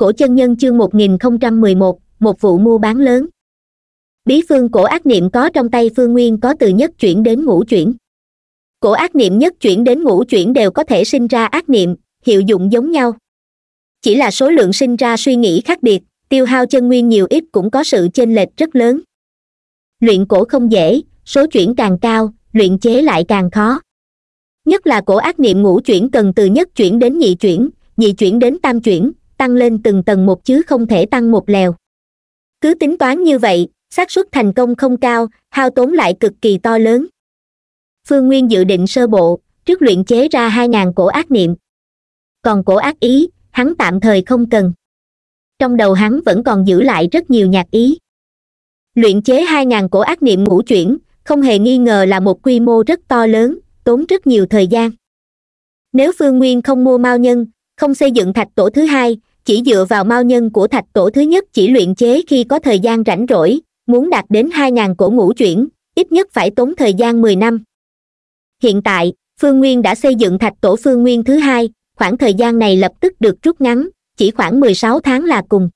cổ chân nhân chương một nghìn không trăm 1011, một vụ mua bán lớn bí phương cổ ác niệm có trong tay phương nguyên có từ nhất chuyển đến ngũ chuyển cổ ác niệm nhất chuyển đến ngũ chuyển đều có thể sinh ra ác niệm hiệu dụng giống nhau chỉ là số lượng sinh ra suy nghĩ khác biệt tiêu hao chân nguyên nhiều ít cũng có sự chênh lệch rất lớn luyện cổ không dễ số chuyển càng cao luyện chế lại càng khó nhất là cổ ác niệm ngũ chuyển cần từ nhất chuyển đến nhị chuyển nhị chuyển đến tam chuyển tăng lên từng tầng một chứ không thể tăng một lèo cứ tính toán như vậy xác suất thành công không cao hao tốn lại cực kỳ to lớn phương nguyên dự định sơ bộ trước luyện chế ra hai ngàn cổ ác niệm còn cổ ác ý hắn tạm thời không cần trong đầu hắn vẫn còn giữ lại rất nhiều nhạc ý luyện chế hai ngàn cổ ác niệm ngũ chuyển không hề nghi ngờ là một quy mô rất to lớn tốn rất nhiều thời gian nếu phương nguyên không mua mao nhân không xây dựng thạch tổ thứ hai chỉ dựa vào mao nhân của thạch tổ thứ nhất chỉ luyện chế khi có thời gian rảnh rỗi muốn đạt đến hai ngàn cổ ngũ chuyển ít nhất phải tốn thời gian mười năm hiện tại phương nguyên đã xây dựng thạch tổ phương nguyên thứ hai khoảng thời gian này lập tức được rút ngắn chỉ khoảng mười sáu tháng là cùng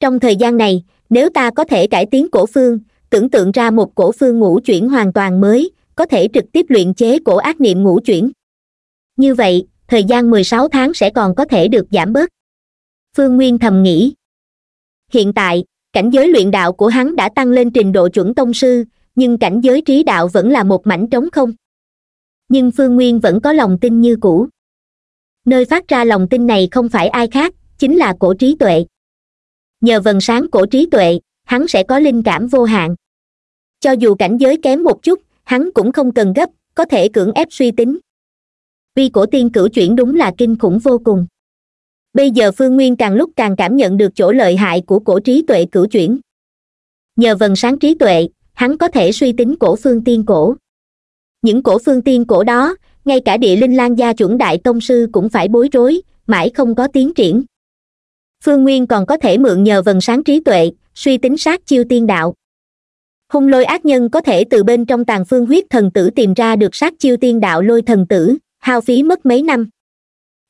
trong thời gian này nếu ta có thể cải tiến cổ phương tưởng tượng ra một cổ phương ngũ chuyển hoàn toàn mới có thể trực tiếp luyện chế cổ ác niệm ngũ chuyển như vậy thời gian mười sáu tháng sẽ còn có thể được giảm bớt phương nguyên thầm nghĩ hiện tại cảnh giới luyện đạo của hắn đã tăng lên trình độ chuẩn tông sư nhưng cảnh giới trí đạo vẫn là một mảnh trống không nhưng phương nguyên vẫn có lòng tin như cũ nơi phát ra lòng tin này không phải ai khác chính là cổ trí tuệ nhờ vần sáng cổ trí tuệ hắn sẽ có linh cảm vô hạn cho dù cảnh giới kém một chút hắn cũng không cần gấp có thể cưỡng ép suy tính Vì cổ tiên cửu chuyển đúng là kinh khủng vô cùng bây giờ phương nguyên càng lúc càng cảm nhận được chỗ lợi hại của cổ trí tuệ cửu chuyển nhờ vần sáng trí tuệ hắn có thể suy tính cổ phương tiên cổ những cổ phương tiên cổ đó ngay cả địa linh lan gia chuẩn đại tông sư cũng phải bối rối mãi không có tiến triển phương nguyên còn có thể mượn nhờ vần sáng trí tuệ suy tính sát chiêu tiên đạo hung lôi ác nhân có thể từ bên trong tàn phương huyết thần tử tìm ra được sát chiêu tiên đạo lôi thần tử hao phí mất mấy năm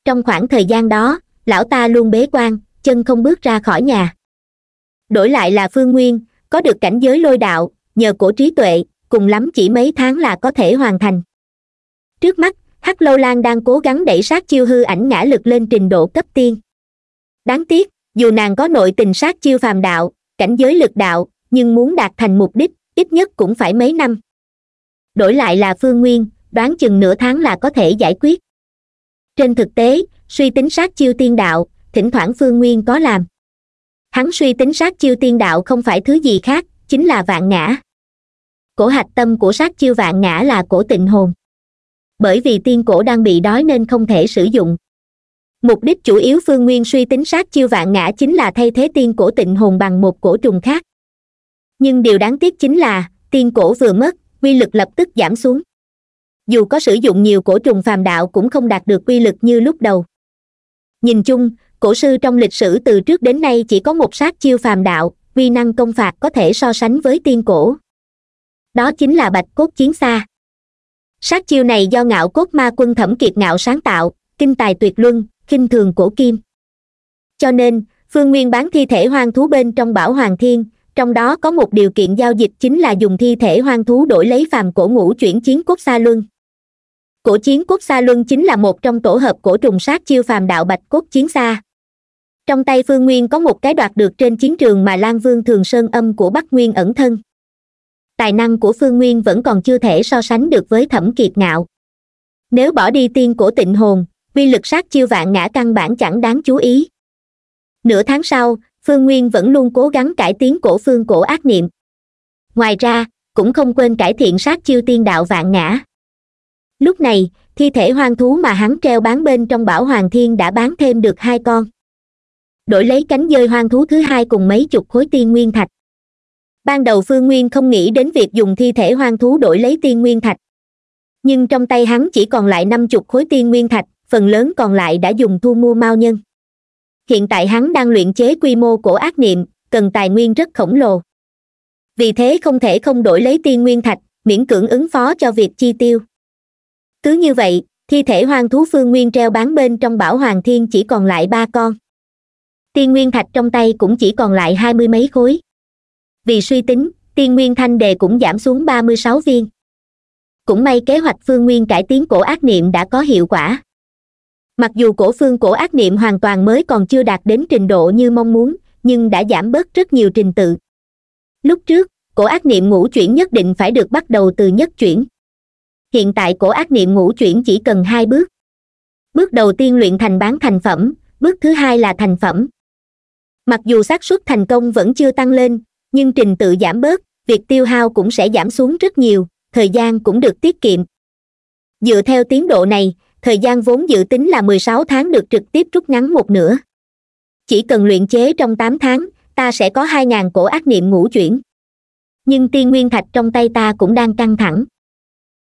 trong khoảng thời gian đó lão ta luôn bế quan chân không bước ra khỏi nhà đổi lại là phương nguyên có được cảnh giới lôi đạo nhờ cổ trí tuệ cùng lắm chỉ mấy tháng là có thể hoàn thành trước mắt hắc lâu lan đang cố gắng đẩy sát chiêu hư ảnh ngã lực lên trình độ cấp tiên đáng tiếc dù nàng có nội tình sát chiêu phàm đạo cảnh giới lực đạo nhưng muốn đạt thành mục đích ít nhất cũng phải mấy năm đổi lại là phương nguyên đoán chừng nửa tháng là có thể giải quyết trên thực tế suy tính sát chiêu tiên đạo thỉnh thoảng phương nguyên có làm hắn suy tính sát chiêu tiên đạo không phải thứ gì khác chính là vạn ngã cổ hạch tâm của sát chiêu vạn ngã là cổ tịnh hồn bởi vì tiên cổ đang bị đói nên không thể sử dụng mục đích chủ yếu phương nguyên suy tính sát chiêu vạn ngã chính là thay thế tiên cổ tịnh hồn bằng một cổ trùng khác nhưng điều đáng tiếc chính là tiên cổ vừa mất quy lực lập tức giảm xuống dù có sử dụng nhiều cổ trùng phàm đạo cũng không đạt được quy lực như lúc đầu nhìn chung cổ sư trong lịch sử từ trước đến nay chỉ có một sát chiêu phàm đạo uy năng công phạt có thể so sánh với tiên cổ đó chính là bạch cốt chiến xa sát chiêu này do ngạo cốt ma quân thẩm kiệt ngạo sáng tạo kinh tài tuyệt luân kinh thường cổ kim cho nên phương nguyên bán thi thể hoang thú bên trong bảo hoàng thiên trong đó có một điều kiện giao dịch chính là dùng thi thể hoang thú đổi lấy phàm cổ ngũ chuyển chiến quốc xa luân cổ chiến quốc xa luân chính là một trong tổ hợp cổ trùng sát chiêu phàm đạo bạch cốt chiến xa trong tay phương nguyên có một cái đoạt được trên chiến trường mà lan vương thường sơn âm của bắc nguyên ẩn thân tài năng của phương nguyên vẫn còn chưa thể so sánh được với thẩm kiệt ngạo nếu bỏ đi tiên cổ tịnh hồn uy lực sát chiêu vạn ngã căn bản chẳng đáng chú ý nửa tháng sau phương nguyên vẫn luôn cố gắng cải tiến cổ phương cổ ác niệm ngoài ra cũng không quên cải thiện sát chiêu tiên đạo vạn ngã lúc này thi thể hoang thú mà hắn treo bán bên trong bảo hoàng thiên đã bán thêm được hai con đổi lấy cánh dơi hoang thú thứ hai cùng mấy chục khối tiên nguyên thạch ban đầu phương nguyên không nghĩ đến việc dùng thi thể hoang thú đổi lấy tiên nguyên thạch nhưng trong tay hắn chỉ còn lại năm chục khối tiên nguyên thạch phần lớn còn lại đã dùng thu mua mao nhân hiện tại hắn đang luyện chế quy mô của ác niệm cần tài nguyên rất khổng lồ vì thế không thể không đổi lấy tiên nguyên thạch miễn cưỡng ứng phó cho việc chi tiêu cứ như vậy thi thể hoang thú phương nguyên treo bán bên trong bảo hoàng thiên chỉ còn lại ba con tiên nguyên thạch trong tay cũng chỉ còn lại hai mươi mấy khối vì suy tính tiên nguyên thanh đề cũng giảm xuống ba mươi sáu viên cũng may kế hoạch phương nguyên cải tiến cổ ác niệm đã có hiệu quả mặc dù cổ phương cổ ác niệm hoàn toàn mới còn chưa đạt đến trình độ như mong muốn nhưng đã giảm bớt rất nhiều trình tự lúc trước cổ ác niệm ngũ chuyển nhất định phải được bắt đầu từ nhất chuyển hiện tại cổ ác niệm ngũ chuyển chỉ cần hai bước bước đầu tiên luyện thành bán thành phẩm bước thứ hai là thành phẩm mặc dù xác suất thành công vẫn chưa tăng lên nhưng trình tự giảm bớt việc tiêu hao cũng sẽ giảm xuống rất nhiều thời gian cũng được tiết kiệm dựa theo tiến độ này thời gian vốn dự tính là mười sáu tháng được trực tiếp rút ngắn một nửa chỉ cần luyện chế trong tám tháng ta sẽ có hai ngàn cổ ác niệm ngũ chuyển nhưng tiên nguyên thạch trong tay ta cũng đang căng thẳng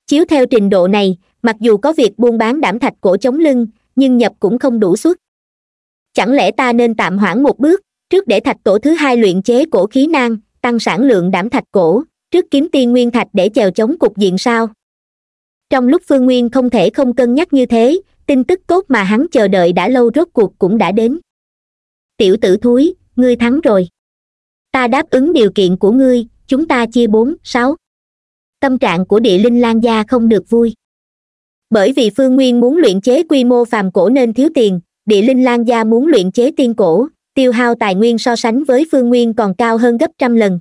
chiếu theo trình độ này mặc dù có việc buôn bán đảm thạch cổ chống lưng nhưng nhập cũng không đủ suất chẳng lẽ ta nên tạm hoãn một bước trước để thạch tổ thứ hai luyện chế cổ khí nang tăng sản lượng đảm thạch cổ trước kiếm tiên nguyên thạch để chèo chống cục diện sao trong lúc phương nguyên không thể không cân nhắc như thế tin tức tốt mà hắn chờ đợi đã lâu rốt cuộc cũng đã đến tiểu tử thúi ngươi thắng rồi ta đáp ứng điều kiện của ngươi chúng ta chia bốn sáu tâm trạng của địa linh lan gia không được vui bởi vì phương nguyên muốn luyện chế quy mô phàm cổ nên thiếu tiền địa linh lan gia muốn luyện chế tiên cổ tiêu hao tài nguyên so sánh với phương nguyên còn cao hơn gấp trăm lần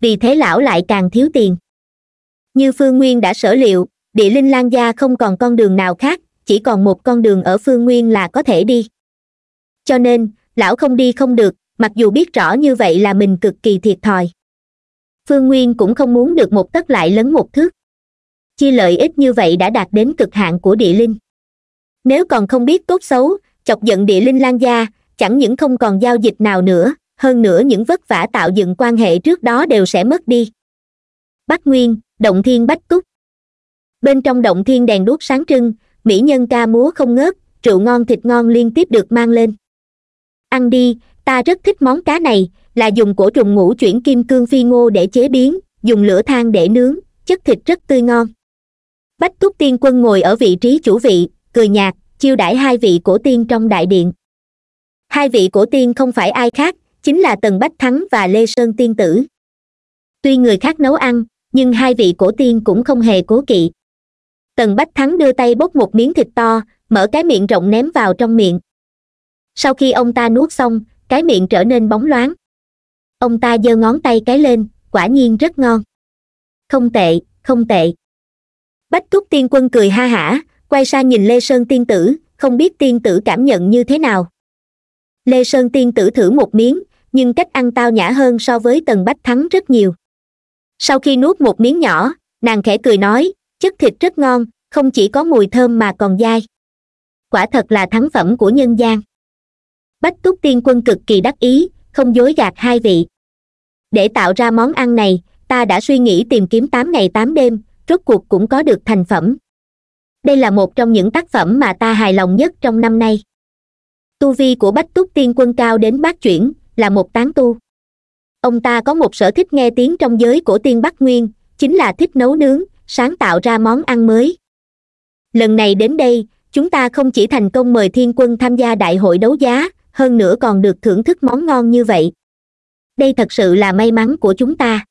vì thế lão lại càng thiếu tiền như phương nguyên đã sở liệu địa linh lan gia không còn con đường nào khác chỉ còn một con đường ở phương nguyên là có thể đi cho nên lão không đi không được mặc dù biết rõ như vậy là mình cực kỳ thiệt thòi phương nguyên cũng không muốn được một tất lại lấn một thước chi lợi ích như vậy đã đạt đến cực hạn của địa linh nếu còn không biết tốt xấu chọc giận địa linh lan gia chẳng những không còn giao dịch nào nữa hơn nữa những vất vả tạo dựng quan hệ trước đó đều sẽ mất đi bách nguyên động thiên bách túc bên trong động thiên đèn đuốc sáng trưng mỹ nhân ca múa không ngớt rượu ngon thịt ngon liên tiếp được mang lên ăn đi ta rất thích món cá này là dùng cổ trùng ngũ chuyển kim cương phi ngô để chế biến dùng lửa than để nướng chất thịt rất tươi ngon bách túc tiên quân ngồi ở vị trí chủ vị cười nhạt chiêu đãi hai vị cổ tiên trong đại điện hai vị cổ tiên không phải ai khác chính là tần bách thắng và lê sơn tiên tử tuy người khác nấu ăn nhưng hai vị cổ tiên cũng không hề cố kỵ tần bách thắng đưa tay bốc một miếng thịt to mở cái miệng rộng ném vào trong miệng sau khi ông ta nuốt xong cái miệng trở nên bóng loáng ông ta giơ ngón tay cái lên quả nhiên rất ngon không tệ không tệ bách thúc tiên quân cười ha hả quay sang nhìn lê sơn tiên tử không biết tiên tử cảm nhận như thế nào lê sơn tiên tử thử một miếng nhưng cách ăn tao nhã hơn so với tần bách thắng rất nhiều sau khi nuốt một miếng nhỏ nàng khẽ cười nói chất thịt rất ngon không chỉ có mùi thơm mà còn dai quả thật là thắng phẩm của nhân gian bách túc tiên quân cực kỳ đắc ý không dối gạt hai vị để tạo ra món ăn này ta đã suy nghĩ tìm kiếm tám ngày tám đêm rốt cuộc cũng có được thành phẩm đây là một trong những tác phẩm mà ta hài lòng nhất trong năm nay tu vi của bách túc tiên quân cao đến bát chuyển là một tán tu ông ta có một sở thích nghe tiếng trong giới cổ tiên bắc nguyên chính là thích nấu nướng sáng tạo ra món ăn mới lần này đến đây chúng ta không chỉ thành công mời thiên quân tham gia đại hội đấu giá hơn nữa còn được thưởng thức món ngon như vậy đây thật sự là may mắn của chúng ta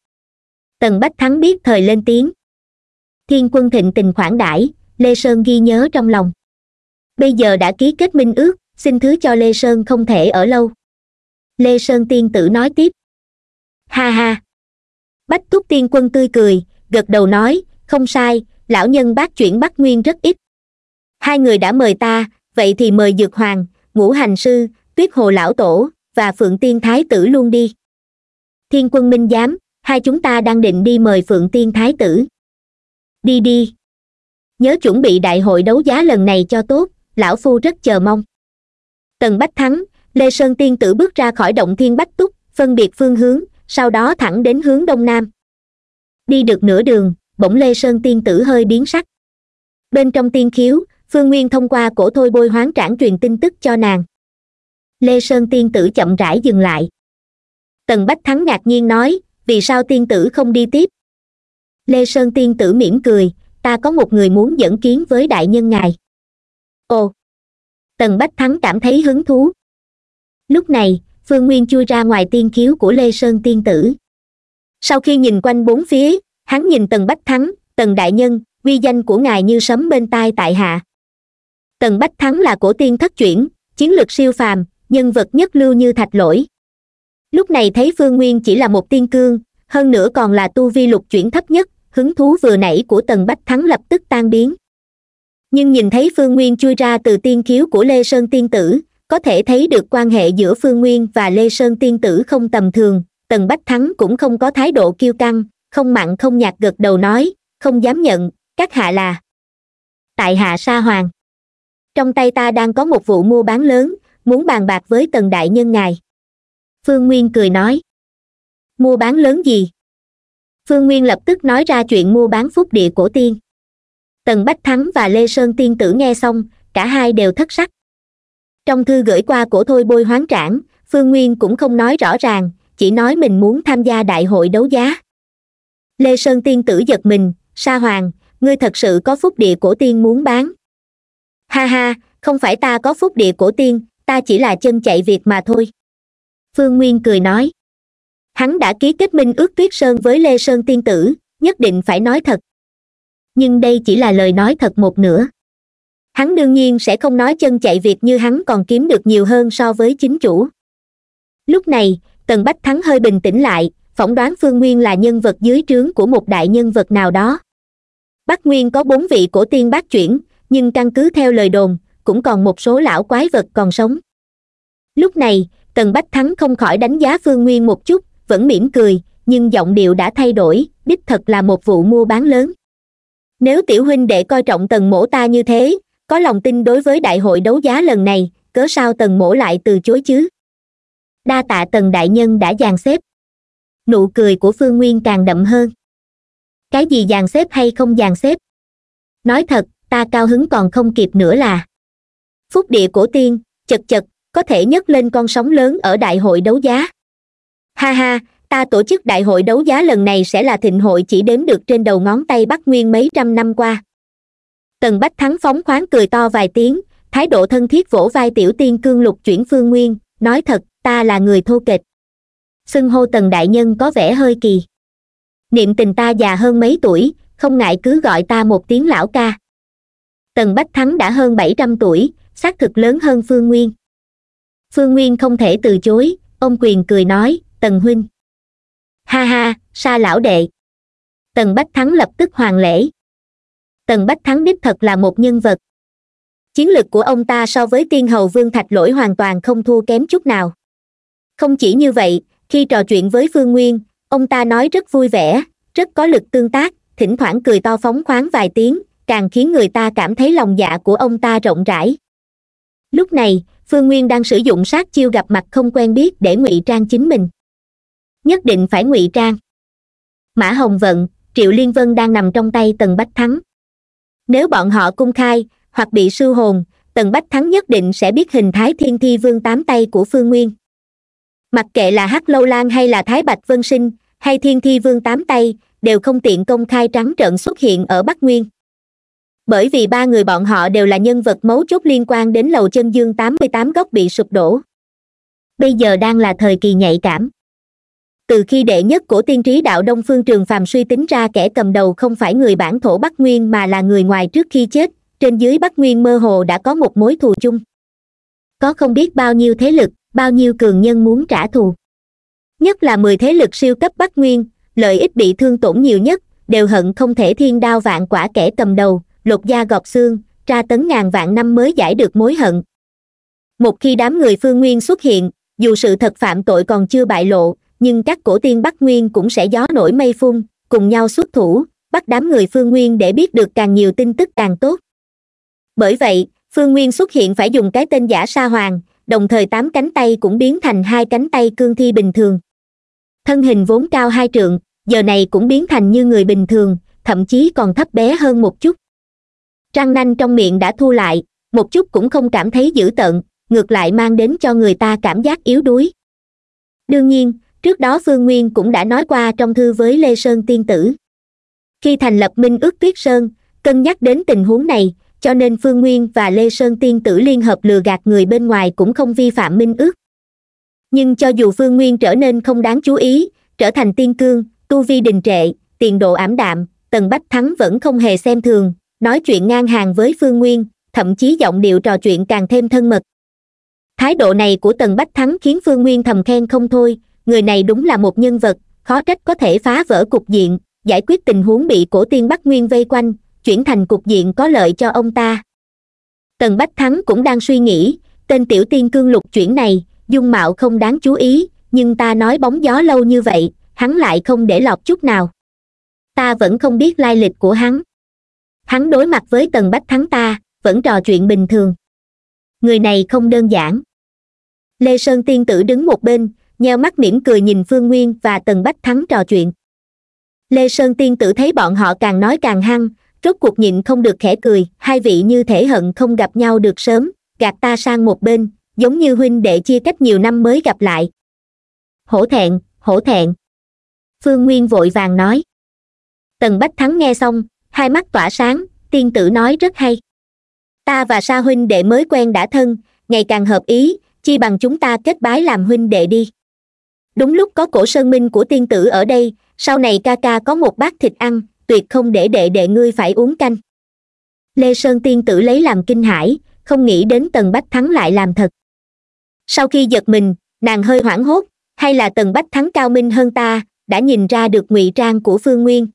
tần bách thắng biết thời lên tiếng thiên quân thịnh tình khoản đãi lê sơn ghi nhớ trong lòng bây giờ đã ký kết minh ước xin thứ cho lê sơn không thể ở lâu lê sơn tiên tử nói tiếp ha ha bách thúc tiên quân tươi cười gật đầu nói không sai lão nhân bác chuyển bắc nguyên rất ít hai người đã mời ta vậy thì mời dược hoàng ngũ hành sư tuyết hồ lão tổ và phượng tiên thái tử luôn đi thiên quân minh giám hai chúng ta đang định đi mời phượng tiên thái tử đi đi nhớ chuẩn bị đại hội đấu giá lần này cho tốt lão phu rất chờ mong tần bách thắng lê sơn tiên tử bước ra khỏi động thiên bách túc phân biệt phương hướng sau đó thẳng đến hướng đông nam đi được nửa đường bỗng lê sơn tiên tử hơi biến sắc bên trong tiên khiếu phương nguyên thông qua cổ thôi bôi hoán trảng truyền tin tức cho nàng lê sơn tiên tử chậm rãi dừng lại tần bách thắng ngạc nhiên nói vì sao tiên tử không đi tiếp lê sơn tiên tử mỉm cười ta có một người muốn dẫn kiến với đại nhân ngài ồ tần bách thắng cảm thấy hứng thú lúc này phương nguyên chui ra ngoài tiên khiếu của lê sơn tiên tử sau khi nhìn quanh bốn phía hắn nhìn tần bách thắng tần đại nhân uy danh của ngài như sấm bên tai tại hạ tần bách thắng là cổ tiên thất chuyển chiến lược siêu phàm nhân vật nhất lưu như thạch lỗi lúc này thấy phương nguyên chỉ là một tiên cương hơn nữa còn là tu vi lục chuyển thấp nhất hứng thú vừa nãy của tần bách thắng lập tức tan biến nhưng nhìn thấy phương nguyên chui ra từ tiên khiếu của lê sơn tiên tử có thể thấy được quan hệ giữa phương nguyên và lê sơn tiên tử không tầm thường tần bách thắng cũng không có thái độ kiêu căng không mặn không nhạt gật đầu nói không dám nhận các hạ là tại hạ sa hoàng trong tay ta đang có một vụ mua bán lớn muốn bàn bạc với tần đại nhân ngài phương nguyên cười nói mua bán lớn gì phương nguyên lập tức nói ra chuyện mua bán phúc địa cổ tiên tần bách thắng và lê sơn tiên tử nghe xong cả hai đều thất sắc trong thư gửi qua của thôi bôi hoáng trảng phương nguyên cũng không nói rõ ràng chỉ nói mình muốn tham gia đại hội đấu giá lê sơn tiên tử giật mình sa hoàng ngươi thật sự có phúc địa cổ tiên muốn bán ha ha không phải ta có phúc địa cổ tiên ta chỉ là chân chạy việc mà thôi phương nguyên cười nói hắn đã ký kết minh ước tuyết sơn với lê sơn tiên tử nhất định phải nói thật nhưng đây chỉ là lời nói thật một nửa hắn đương nhiên sẽ không nói chân chạy việc như hắn còn kiếm được nhiều hơn so với chính chủ lúc này tần bách thắng hơi bình tĩnh lại phỏng đoán phương nguyên là nhân vật dưới trướng của một đại nhân vật nào đó bắc nguyên có bốn vị cổ tiên bác chuyển nhưng căn cứ theo lời đồn cũng còn một số lão quái vật còn sống lúc này tần bách thắng không khỏi đánh giá phương nguyên một chút vẫn mỉm cười nhưng giọng điệu đã thay đổi đích thật là một vụ mua bán lớn nếu tiểu huynh đệ coi trọng tần mổ ta như thế có lòng tin đối với đại hội đấu giá lần này cớ sao tần mổ lại từ chối chứ đa tạ tần đại nhân đã dàn xếp nụ cười của phương nguyên càng đậm hơn cái gì dàn xếp hay không dàn xếp nói thật ta cao hứng còn không kịp nữa là phúc địa cổ tiên chật chật có thể nhấc lên con sóng lớn ở đại hội đấu giá ha ha ta tổ chức đại hội đấu giá lần này sẽ là thịnh hội chỉ đếm được trên đầu ngón tay bắc nguyên mấy trăm năm qua tần bách thắng phóng khoáng cười to vài tiếng thái độ thân thiết vỗ vai tiểu tiên cương lục chuyển phương nguyên nói thật ta là người thô kịch xưng hô tần đại nhân có vẻ hơi kỳ niệm tình ta già hơn mấy tuổi không ngại cứ gọi ta một tiếng lão ca tần bách thắng đã hơn bảy trăm tuổi xác thực lớn hơn phương nguyên phương nguyên không thể từ chối ông quyền cười nói tần huynh ha ha xa lão đệ tần bách thắng lập tức hoàng lễ tần bách thắng đích thật là một nhân vật chiến lược của ông ta so với tiên hầu vương thạch lỗi hoàn toàn không thua kém chút nào không chỉ như vậy khi trò chuyện với phương nguyên ông ta nói rất vui vẻ rất có lực tương tác thỉnh thoảng cười to phóng khoáng vài tiếng càng khiến người ta cảm thấy lòng dạ của ông ta rộng rãi lúc này phương nguyên đang sử dụng sát chiêu gặp mặt không quen biết để ngụy trang chính mình nhất định phải ngụy trang mã hồng vận triệu liên vân đang nằm trong tay tần bách thắng nếu bọn họ cung khai hoặc bị sưu hồn tần bách thắng nhất định sẽ biết hình thái thiên thi vương tám tay của phương nguyên mặc kệ là hắc lâu lan hay là thái bạch vân sinh hay thiên thi vương tám tay đều không tiện công khai trắng trợn xuất hiện ở bắc nguyên bởi vì ba người bọn họ đều là nhân vật mấu chốt liên quan đến lầu chân dương tám mươi tám góc bị sụp đổ bây giờ đang là thời kỳ nhạy cảm từ khi đệ nhất của tiên trí đạo đông phương trường phàm suy tính ra kẻ cầm đầu không phải người bản thổ bắc nguyên mà là người ngoài trước khi chết trên dưới bắc nguyên mơ hồ đã có một mối thù chung có không biết bao nhiêu thế lực bao nhiêu cường nhân muốn trả thù nhất là mười thế lực siêu cấp bắc nguyên lợi ích bị thương tổn nhiều nhất đều hận không thể thiên đao vạn quả kẻ cầm đầu lột da gọt xương tra tấn ngàn vạn năm mới giải được mối hận một khi đám người phương nguyên xuất hiện dù sự thật phạm tội còn chưa bại lộ nhưng các cổ tiên bắc nguyên cũng sẽ gió nổi mây phun cùng nhau xuất thủ bắt đám người phương nguyên để biết được càng nhiều tin tức càng tốt bởi vậy phương nguyên xuất hiện phải dùng cái tên giả sa hoàng đồng thời tám cánh tay cũng biến thành hai cánh tay cương thi bình thường thân hình vốn cao hai trượng giờ này cũng biến thành như người bình thường thậm chí còn thấp bé hơn một chút răng nanh trong miệng đã thu lại một chút cũng không cảm thấy dữ tợn ngược lại mang đến cho người ta cảm giác yếu đuối đương nhiên trước đó phương nguyên cũng đã nói qua trong thư với lê sơn tiên tử khi thành lập minh ước tuyết sơn cân nhắc đến tình huống này cho nên phương nguyên và lê sơn tiên tử liên hợp lừa gạt người bên ngoài cũng không vi phạm minh ước nhưng cho dù phương nguyên trở nên không đáng chú ý trở thành tiên cương tu vi đình trệ tiền độ ảm đạm tần bách thắng vẫn không hề xem thường nói chuyện ngang hàng với phương nguyên thậm chí giọng điệu trò chuyện càng thêm thân mật thái độ này của tần bách thắng khiến phương nguyên thầm khen không thôi người này đúng là một nhân vật khó trách có thể phá vỡ cục diện giải quyết tình huống bị cổ tiên bắc nguyên vây quanh chuyển thành cục diện có lợi cho ông ta tần bách thắng cũng đang suy nghĩ tên tiểu tiên cương lục chuyển này dung mạo không đáng chú ý nhưng ta nói bóng gió lâu như vậy hắn lại không để lọt chút nào ta vẫn không biết lai lịch của hắn hắn đối mặt với tần bách thắng ta vẫn trò chuyện bình thường người này không đơn giản lê sơn tiên tử đứng một bên nheo mắt mỉm cười nhìn phương nguyên và tần bách thắng trò chuyện lê sơn tiên tử thấy bọn họ càng nói càng hăng rốt cuộc nhịn không được khẽ cười hai vị như thể hận không gặp nhau được sớm gạt ta sang một bên giống như huynh đệ chia cách nhiều năm mới gặp lại hổ thẹn hổ thẹn phương nguyên vội vàng nói tần bách thắng nghe xong hai mắt tỏa sáng tiên tử nói rất hay ta và sa huynh đệ mới quen đã thân ngày càng hợp ý chi bằng chúng ta kết bái làm huynh đệ đi đúng lúc có cổ sơn minh của tiên tử ở đây sau này ca ca có một bát thịt ăn tuyệt không để đệ đệ ngươi phải uống canh lê sơn tiên tử lấy làm kinh hãi không nghĩ đến tần bách thắng lại làm thật sau khi giật mình nàng hơi hoảng hốt hay là tần bách thắng cao minh hơn ta đã nhìn ra được ngụy trang của phương nguyên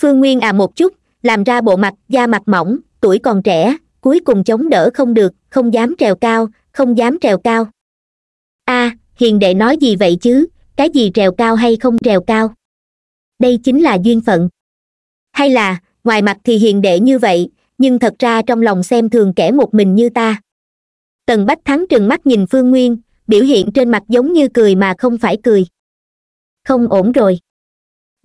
phương nguyên à một chút làm ra bộ mặt da mặt mỏng tuổi còn trẻ cuối cùng chống đỡ không được không dám trèo cao không dám trèo cao a à, hiền đệ nói gì vậy chứ cái gì trèo cao hay không trèo cao đây chính là duyên phận hay là ngoài mặt thì hiền đệ như vậy nhưng thật ra trong lòng xem thường kẻ một mình như ta tần bách thắng trừng mắt nhìn phương nguyên biểu hiện trên mặt giống như cười mà không phải cười không ổn rồi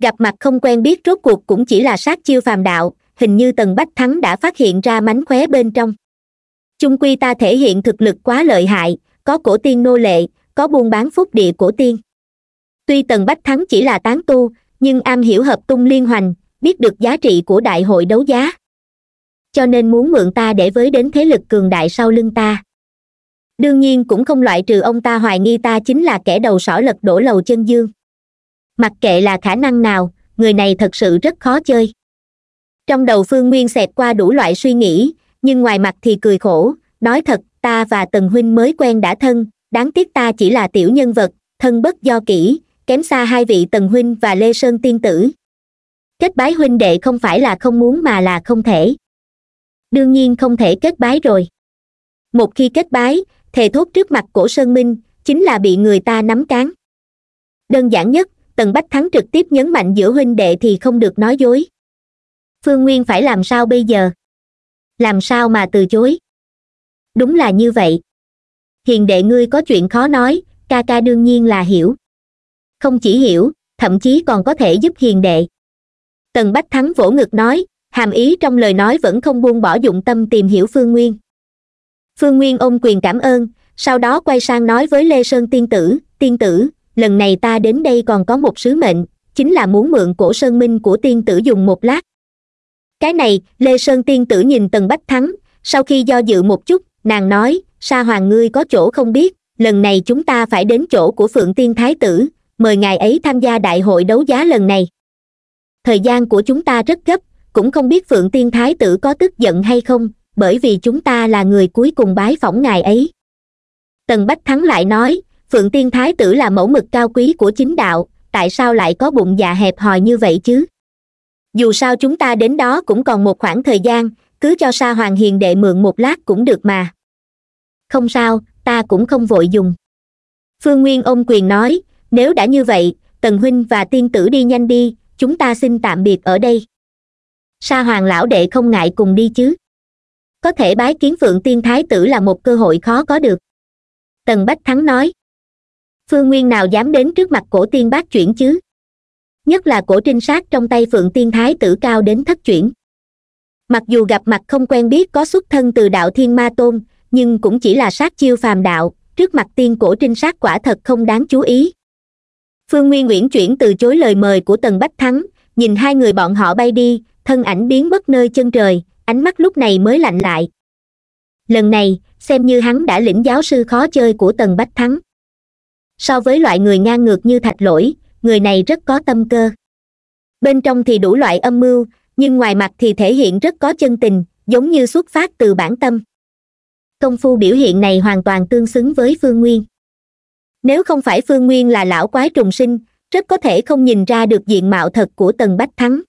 gặp mặt không quen biết rốt cuộc cũng chỉ là sát chiêu phàm đạo hình như tần bách thắng đã phát hiện ra mánh khóe bên trong chung quy ta thể hiện thực lực quá lợi hại có cổ tiên nô lệ có buôn bán phúc địa cổ tiên tuy tần bách thắng chỉ là tán tu nhưng am hiểu hợp tung liên hoành biết được giá trị của đại hội đấu giá cho nên muốn mượn ta để với đến thế lực cường đại sau lưng ta đương nhiên cũng không loại trừ ông ta hoài nghi ta chính là kẻ đầu sỏ lật đổ lầu chân dương mặc kệ là khả năng nào người này thật sự rất khó chơi trong đầu phương nguyên xẹt qua đủ loại suy nghĩ nhưng ngoài mặt thì cười khổ nói thật ta và tần huynh mới quen đã thân đáng tiếc ta chỉ là tiểu nhân vật thân bất do kỹ kém xa hai vị tần huynh và lê sơn tiên tử kết bái huynh đệ không phải là không muốn mà là không thể đương nhiên không thể kết bái rồi một khi kết bái thề thốt trước mặt cổ sơn minh chính là bị người ta nắm cán đơn giản nhất tần bách thắng trực tiếp nhấn mạnh giữa huynh đệ thì không được nói dối phương nguyên phải làm sao bây giờ làm sao mà từ chối đúng là như vậy hiền đệ ngươi có chuyện khó nói ca ca đương nhiên là hiểu không chỉ hiểu thậm chí còn có thể giúp hiền đệ tần bách thắng vỗ ngực nói hàm ý trong lời nói vẫn không buông bỏ dụng tâm tìm hiểu phương nguyên phương nguyên ôm quyền cảm ơn sau đó quay sang nói với lê sơn tiên tử tiên tử lần này ta đến đây còn có một sứ mệnh chính là muốn mượn cổ sơn minh của tiên tử dùng một lát cái này lê sơn tiên tử nhìn tần bách thắng sau khi do dự một chút nàng nói sa hoàng ngươi có chỗ không biết lần này chúng ta phải đến chỗ của phượng tiên thái tử mời ngài ấy tham gia đại hội đấu giá lần này thời gian của chúng ta rất gấp cũng không biết phượng tiên thái tử có tức giận hay không bởi vì chúng ta là người cuối cùng bái phỏng ngài ấy tần bách thắng lại nói phượng tiên thái tử là mẫu mực cao quý của chính đạo tại sao lại có bụng dạ hẹp hòi như vậy chứ dù sao chúng ta đến đó cũng còn một khoảng thời gian cứ cho sa hoàng hiền đệ mượn một lát cũng được mà không sao ta cũng không vội dùng phương nguyên ôm quyền nói nếu đã như vậy tần huynh và tiên tử đi nhanh đi chúng ta xin tạm biệt ở đây sa hoàng lão đệ không ngại cùng đi chứ có thể bái kiến phượng tiên thái tử là một cơ hội khó có được tần bách thắng nói phương nguyên nào dám đến trước mặt cổ tiên bác chuyển chứ nhất là cổ trinh sát trong tay phượng tiên thái tử cao đến thất chuyển mặc dù gặp mặt không quen biết có xuất thân từ đạo thiên ma tôn nhưng cũng chỉ là sát chiêu phàm đạo trước mặt tiên cổ trinh sát quả thật không đáng chú ý phương nguyên uyển chuyển từ chối lời mời của tần bách thắng nhìn hai người bọn họ bay đi thân ảnh biến mất nơi chân trời ánh mắt lúc này mới lạnh lại lần này xem như hắn đã lĩnh giáo sư khó chơi của tần bách thắng so với loại người ngang ngược như thạch lỗi người này rất có tâm cơ bên trong thì đủ loại âm mưu nhưng ngoài mặt thì thể hiện rất có chân tình giống như xuất phát từ bản tâm công phu biểu hiện này hoàn toàn tương xứng với phương nguyên nếu không phải phương nguyên là lão quái trùng sinh rất có thể không nhìn ra được diện mạo thật của tần bách thắng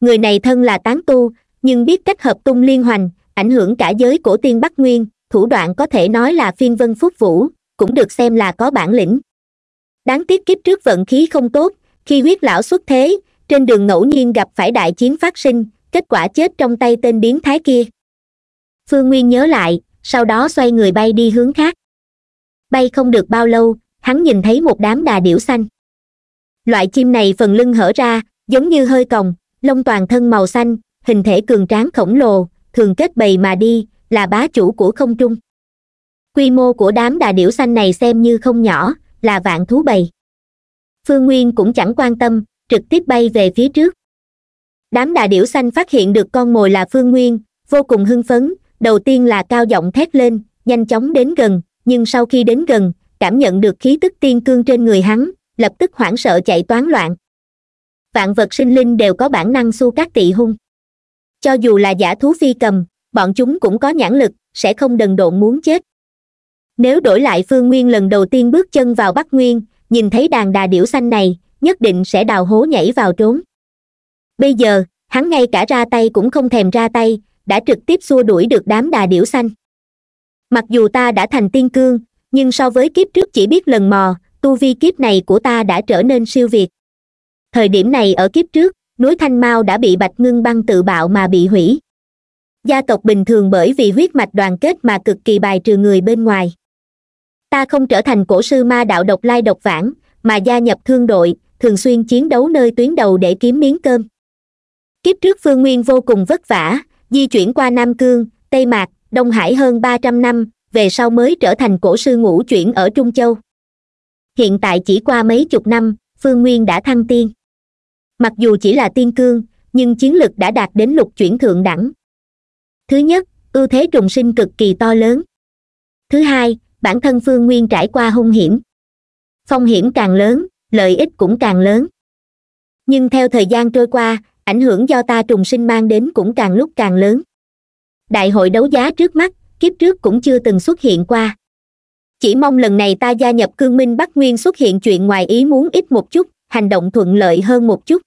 người này thân là tán tu nhưng biết cách hợp tung liên hoành ảnh hưởng cả giới cổ tiên bắc nguyên thủ đoạn có thể nói là phiên vân phúc vũ cũng được xem là có bản lĩnh đáng tiếc kiếp trước vận khí không tốt khi huyết lão xuất thế trên đường ngẫu nhiên gặp phải đại chiến phát sinh kết quả chết trong tay tên biến thái kia phương nguyên nhớ lại sau đó xoay người bay đi hướng khác bay không được bao lâu hắn nhìn thấy một đám đà điểu xanh loại chim này phần lưng hở ra giống như hơi còng lông toàn thân màu xanh hình thể cường tráng khổng lồ thường kết bầy mà đi là bá chủ của không trung quy mô của đám đà điểu xanh này xem như không nhỏ là vạn thú bầy phương nguyên cũng chẳng quan tâm trực tiếp bay về phía trước đám đà điểu xanh phát hiện được con mồi là phương nguyên vô cùng hưng phấn đầu tiên là cao giọng thét lên nhanh chóng đến gần nhưng sau khi đến gần cảm nhận được khí tức tiên cương trên người hắn lập tức hoảng sợ chạy toán loạn vạn vật sinh linh đều có bản năng xu các tị hung cho dù là giả thú phi cầm bọn chúng cũng có nhãn lực sẽ không đần độn muốn chết nếu đổi lại phương nguyên lần đầu tiên bước chân vào bắc nguyên nhìn thấy đàn đà điểu xanh này nhất định sẽ đào hố nhảy vào trốn bây giờ hắn ngay cả ra tay cũng không thèm ra tay đã trực tiếp xua đuổi được đám đà điểu xanh mặc dù ta đã thành tiên cương nhưng so với kiếp trước chỉ biết lần mò tu vi kiếp này của ta đã trở nên siêu việt thời điểm này ở kiếp trước núi thanh mao đã bị bạch ngưng băng tự bạo mà bị hủy gia tộc bình thường bởi vì huyết mạch đoàn kết mà cực kỳ bài trừ người bên ngoài ta không trở thành cổ sư ma đạo độc lai độc vãng mà gia nhập thương đội thường xuyên chiến đấu nơi tuyến đầu để kiếm miếng cơm kiếp trước phương nguyên vô cùng vất vả di chuyển qua nam cương tây mạc Đông Hải hơn 300 năm, về sau mới trở thành cổ sư ngũ chuyển ở Trung Châu. Hiện tại chỉ qua mấy chục năm, Phương Nguyên đã thăng tiên. Mặc dù chỉ là tiên cương, nhưng chiến lực đã đạt đến lục chuyển thượng đẳng. Thứ nhất, ưu thế trùng sinh cực kỳ to lớn. Thứ hai, bản thân Phương Nguyên trải qua hung hiểm. Phong hiểm càng lớn, lợi ích cũng càng lớn. Nhưng theo thời gian trôi qua, ảnh hưởng do ta trùng sinh mang đến cũng càng lúc càng lớn đại hội đấu giá trước mắt kiếp trước cũng chưa từng xuất hiện qua chỉ mong lần này ta gia nhập cương minh bắc nguyên xuất hiện chuyện ngoài ý muốn ít một chút hành động thuận lợi hơn một chút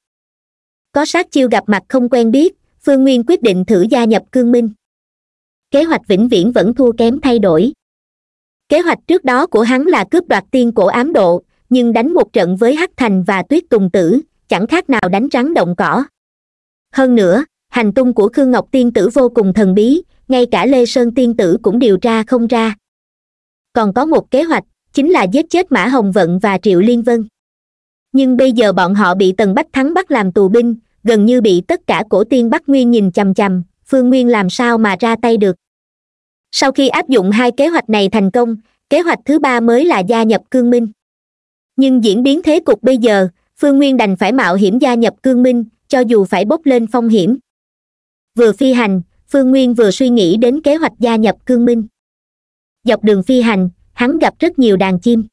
có sát chiêu gặp mặt không quen biết phương nguyên quyết định thử gia nhập cương minh kế hoạch vĩnh viễn vẫn thua kém thay đổi kế hoạch trước đó của hắn là cướp đoạt tiên cổ ám độ nhưng đánh một trận với hắc thành và tuyết tùng tử chẳng khác nào đánh rắn động cỏ hơn nữa hành tung của khương ngọc tiên tử vô cùng thần bí ngay cả lê sơn tiên tử cũng điều tra không ra còn có một kế hoạch chính là giết chết mã hồng vận và triệu liên vân nhưng bây giờ bọn họ bị tần bách thắng bắt làm tù binh gần như bị tất cả cổ tiên bắc nguyên nhìn chằm chằm phương nguyên làm sao mà ra tay được sau khi áp dụng hai kế hoạch này thành công kế hoạch thứ ba mới là gia nhập cương minh nhưng diễn biến thế cục bây giờ phương nguyên đành phải mạo hiểm gia nhập cương minh cho dù phải bốc lên phong hiểm vừa phi hành phương nguyên vừa suy nghĩ đến kế hoạch gia nhập cương minh dọc đường phi hành hắn gặp rất nhiều đàn chim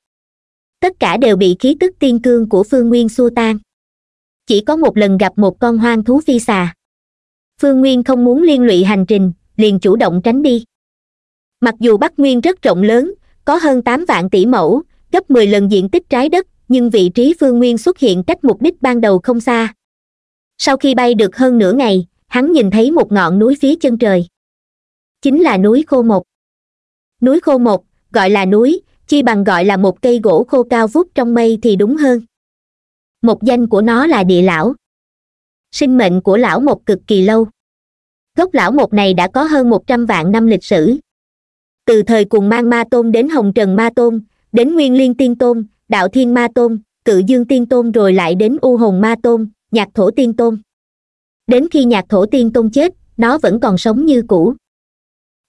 tất cả đều bị khí tức tiên cương của phương nguyên xua tan chỉ có một lần gặp một con hoang thú phi xà phương nguyên không muốn liên lụy hành trình liền chủ động tránh đi mặc dù bắc nguyên rất rộng lớn có hơn tám vạn tỷ mẫu gấp mười lần diện tích trái đất nhưng vị trí phương nguyên xuất hiện cách mục đích ban đầu không xa sau khi bay được hơn nửa ngày hắn nhìn thấy một ngọn núi phía chân trời chính là núi khô một núi khô một gọi là núi chi bằng gọi là một cây gỗ khô cao vút trong mây thì đúng hơn một danh của nó là địa lão sinh mệnh của lão một cực kỳ lâu gốc lão một này đã có hơn một trăm vạn năm lịch sử từ thời cùng mang ma tôn đến hồng trần ma tôn đến nguyên liên tiên tôn đạo thiên ma tôn cự dương tiên tôn rồi lại đến u hồn ma tôn nhạc thổ tiên tôn đến khi nhạc thổ tiên tôn chết nó vẫn còn sống như cũ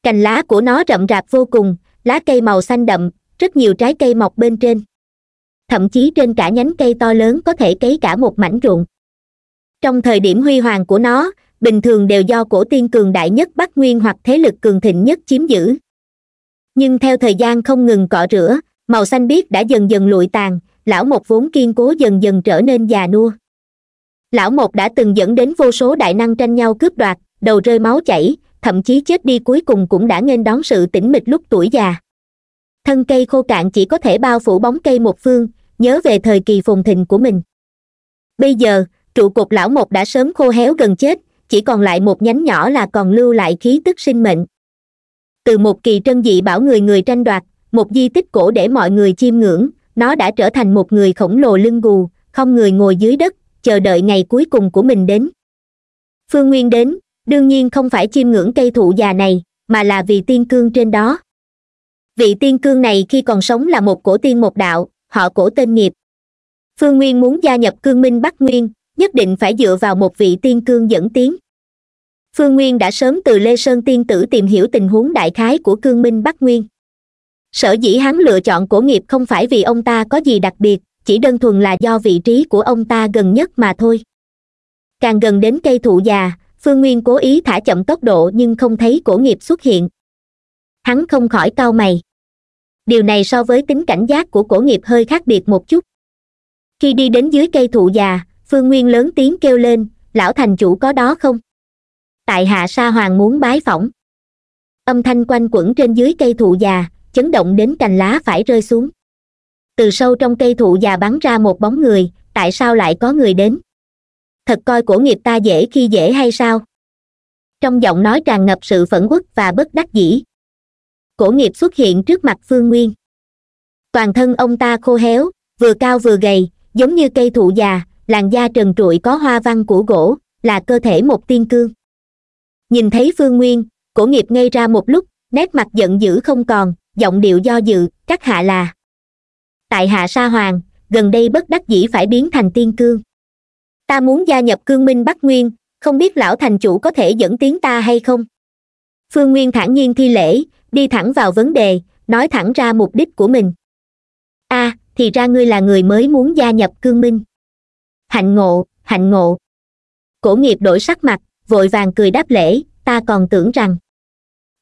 cành lá của nó rậm rạp vô cùng lá cây màu xanh đậm rất nhiều trái cây mọc bên trên thậm chí trên cả nhánh cây to lớn có thể cấy cả một mảnh ruộng trong thời điểm huy hoàng của nó bình thường đều do cổ tiên cường đại nhất bắc nguyên hoặc thế lực cường thịnh nhất chiếm giữ nhưng theo thời gian không ngừng cọ rửa màu xanh biếc đã dần dần lụi tàn lão một vốn kiên cố dần dần trở nên già nua lão một đã từng dẫn đến vô số đại năng tranh nhau cướp đoạt đầu rơi máu chảy thậm chí chết đi cuối cùng cũng đã nghênh đón sự tĩnh mịch lúc tuổi già thân cây khô cạn chỉ có thể bao phủ bóng cây một phương nhớ về thời kỳ phồn thịnh của mình bây giờ trụ cột lão một đã sớm khô héo gần chết chỉ còn lại một nhánh nhỏ là còn lưu lại khí tức sinh mệnh từ một kỳ trân dị bảo người người tranh đoạt một di tích cổ để mọi người chiêm ngưỡng nó đã trở thành một người khổng lồ lưng gù không người ngồi dưới đất chờ đợi ngày cuối cùng của mình đến phương nguyên đến đương nhiên không phải chiêm ngưỡng cây thụ già này mà là vì tiên cương trên đó vị tiên cương này khi còn sống là một cổ tiên một đạo họ cổ tên nghiệp phương nguyên muốn gia nhập cương minh bắc nguyên nhất định phải dựa vào một vị tiên cương dẫn tiến phương nguyên đã sớm từ lê sơn tiên tử tìm hiểu tình huống đại khái của cương minh bắc nguyên sở dĩ hắn lựa chọn cổ nghiệp không phải vì ông ta có gì đặc biệt chỉ đơn thuần là do vị trí của ông ta gần nhất mà thôi càng gần đến cây thụ già phương nguyên cố ý thả chậm tốc độ nhưng không thấy cổ nghiệp xuất hiện hắn không khỏi cau mày điều này so với tính cảnh giác của cổ nghiệp hơi khác biệt một chút khi đi đến dưới cây thụ già phương nguyên lớn tiếng kêu lên lão thành chủ có đó không tại hạ sa hoàng muốn bái phỏng âm thanh quanh quẩn trên dưới cây thụ già chấn động đến cành lá phải rơi xuống từ sâu trong cây thụ già bắn ra một bóng người tại sao lại có người đến thật coi của nghiệp ta dễ khi dễ hay sao trong giọng nói tràn ngập sự phẫn uất và bất đắc dĩ cổ nghiệp xuất hiện trước mặt phương nguyên toàn thân ông ta khô héo vừa cao vừa gầy giống như cây thụ già làn da trần trụi có hoa văn của gỗ là cơ thể một tiên cương nhìn thấy phương nguyên cổ nghiệp ngay ra một lúc nét mặt giận dữ không còn giọng điệu do dự các hạ là tại hạ sa hoàng gần đây bất đắc dĩ phải biến thành tiên cương ta muốn gia nhập cương minh bắc nguyên không biết lão thành chủ có thể dẫn tiến ta hay không phương nguyên thản nhiên thi lễ đi thẳng vào vấn đề nói thẳng ra mục đích của mình a à, thì ra ngươi là người mới muốn gia nhập cương minh hạnh ngộ hạnh ngộ cổ nghiệp đổi sắc mặt vội vàng cười đáp lễ ta còn tưởng rằng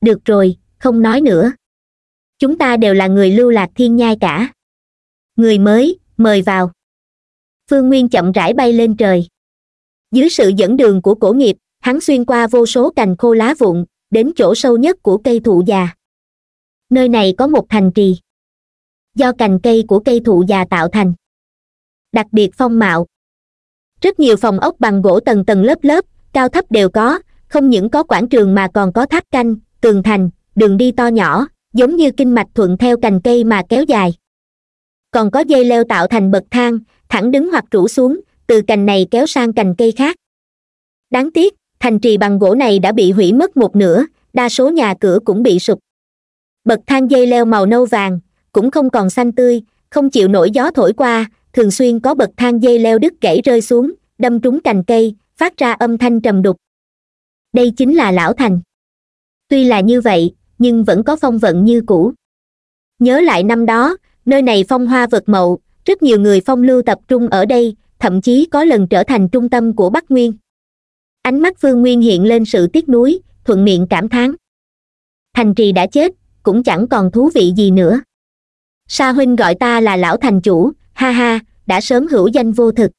được rồi không nói nữa chúng ta đều là người lưu lạc thiên nhai cả người mới mời vào phương nguyên chậm rãi bay lên trời dưới sự dẫn đường của cổ nghiệp hắn xuyên qua vô số cành khô lá vụn đến chỗ sâu nhất của cây thụ già nơi này có một thành trì do cành cây của cây thụ già tạo thành đặc biệt phong mạo rất nhiều phòng ốc bằng gỗ tầng tầng lớp lớp cao thấp đều có không những có quảng trường mà còn có tháp canh tường thành đường đi to nhỏ giống như kinh mạch thuận theo cành cây mà kéo dài còn có dây leo tạo thành bậc thang thẳng đứng hoặc rủ xuống từ cành này kéo sang cành cây khác đáng tiếc thành trì bằng gỗ này đã bị hủy mất một nửa đa số nhà cửa cũng bị sụp bậc thang dây leo màu nâu vàng cũng không còn xanh tươi không chịu nổi gió thổi qua thường xuyên có bậc thang dây leo đứt gãy rơi xuống đâm trúng cành cây phát ra âm thanh trầm đục đây chính là lão thành tuy là như vậy nhưng vẫn có phong vận như cũ nhớ lại năm đó nơi này phong hoa vật mậu rất nhiều người phong lưu tập trung ở đây thậm chí có lần trở thành trung tâm của bắc nguyên ánh mắt phương nguyên hiện lên sự tiếc nuối thuận miệng cảm thán thành trì đã chết cũng chẳng còn thú vị gì nữa sa huynh gọi ta là lão thành chủ ha ha đã sớm hữu danh vô thực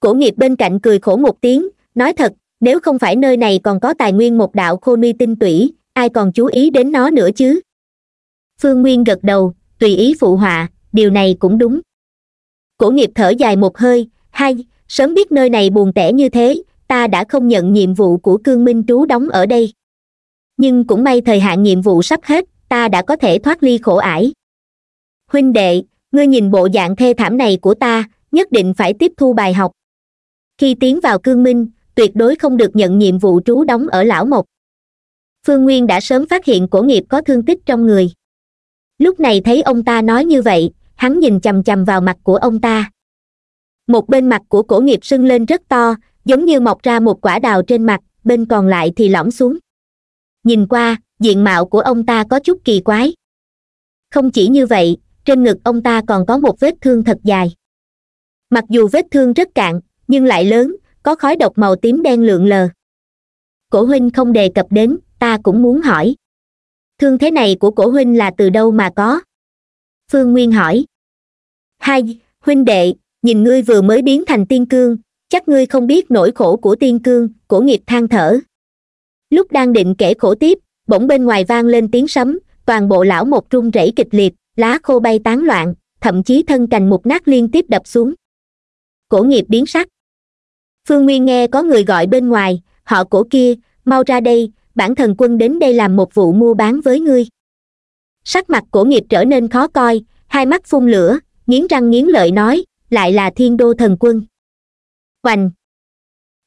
cổ nghiệp bên cạnh cười khổ một tiếng nói thật nếu không phải nơi này còn có tài nguyên một đạo khô mi tinh tủy ai còn chú ý đến nó nữa chứ phương nguyên gật đầu tùy ý phụ họa điều này cũng đúng cổ nghiệp thở dài một hơi hay, sớm biết nơi này buồn tẻ như thế ta đã không nhận nhiệm vụ của cương minh trú đóng ở đây nhưng cũng may thời hạn nhiệm vụ sắp hết ta đã có thể thoát ly khổ ải huynh đệ ngươi nhìn bộ dạng thê thảm này của ta nhất định phải tiếp thu bài học khi tiến vào cương minh tuyệt đối không được nhận nhiệm vụ trú đóng ở lão mộc phương nguyên đã sớm phát hiện cổ nghiệp có thương tích trong người lúc này thấy ông ta nói như vậy hắn nhìn chằm chằm vào mặt của ông ta một bên mặt của cổ nghiệp sưng lên rất to giống như mọc ra một quả đào trên mặt bên còn lại thì lõm xuống nhìn qua diện mạo của ông ta có chút kỳ quái không chỉ như vậy trên ngực ông ta còn có một vết thương thật dài mặc dù vết thương rất cạn nhưng lại lớn có khói độc màu tím đen lượn lờ cổ huynh không đề cập đến ta cũng muốn hỏi thương thế này của cổ huynh là từ đâu mà có phương nguyên hỏi hai huynh đệ nhìn ngươi vừa mới biến thành tiên cương chắc ngươi không biết nỗi khổ của tiên cương cổ nghiệp than thở lúc đang định kể khổ tiếp bỗng bên ngoài vang lên tiếng sấm toàn bộ lão một trung rẩy kịch liệt lá khô bay tán loạn thậm chí thân cành mục nát liên tiếp đập xuống cổ nghiệp biến sắc phương nguyên nghe có người gọi bên ngoài họ cổ kia mau ra đây bản thần quân đến đây làm một vụ mua bán với ngươi sắc mặt cổ nghiệp trở nên khó coi hai mắt phun lửa nghiến răng nghiến lợi nói lại là thiên đô thần quân hoành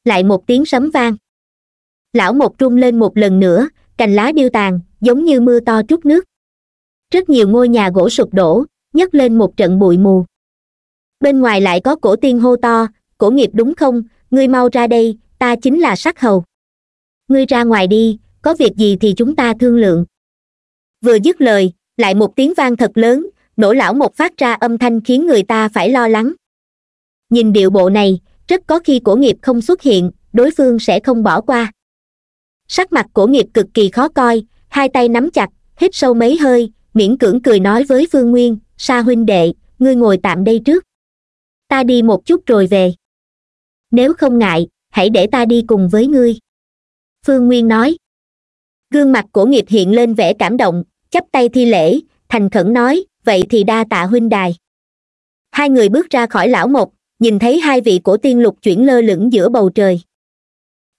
lại một tiếng sấm vang lão một trung lên một lần nữa cành lá điêu tàn giống như mưa to trút nước rất nhiều ngôi nhà gỗ sụp đổ nhấc lên một trận bụi mù bên ngoài lại có cổ tiên hô to cổ nghiệp đúng không ngươi mau ra đây ta chính là sắc hầu ngươi ra ngoài đi có việc gì thì chúng ta thương lượng vừa dứt lời lại một tiếng vang thật lớn nổ lão một phát ra âm thanh khiến người ta phải lo lắng nhìn điệu bộ này rất có khi cổ nghiệp không xuất hiện đối phương sẽ không bỏ qua sắc mặt cổ nghiệp cực kỳ khó coi hai tay nắm chặt hít sâu mấy hơi miễn cưỡng cười nói với phương nguyên sa huynh đệ ngươi ngồi tạm đây trước ta đi một chút rồi về nếu không ngại hãy để ta đi cùng với ngươi phương nguyên nói gương mặt của nghiệp hiện lên vẻ cảm động chắp tay thi lễ thành khẩn nói vậy thì đa tạ huynh đài hai người bước ra khỏi lão một nhìn thấy hai vị cổ tiên lục chuyển lơ lửng giữa bầu trời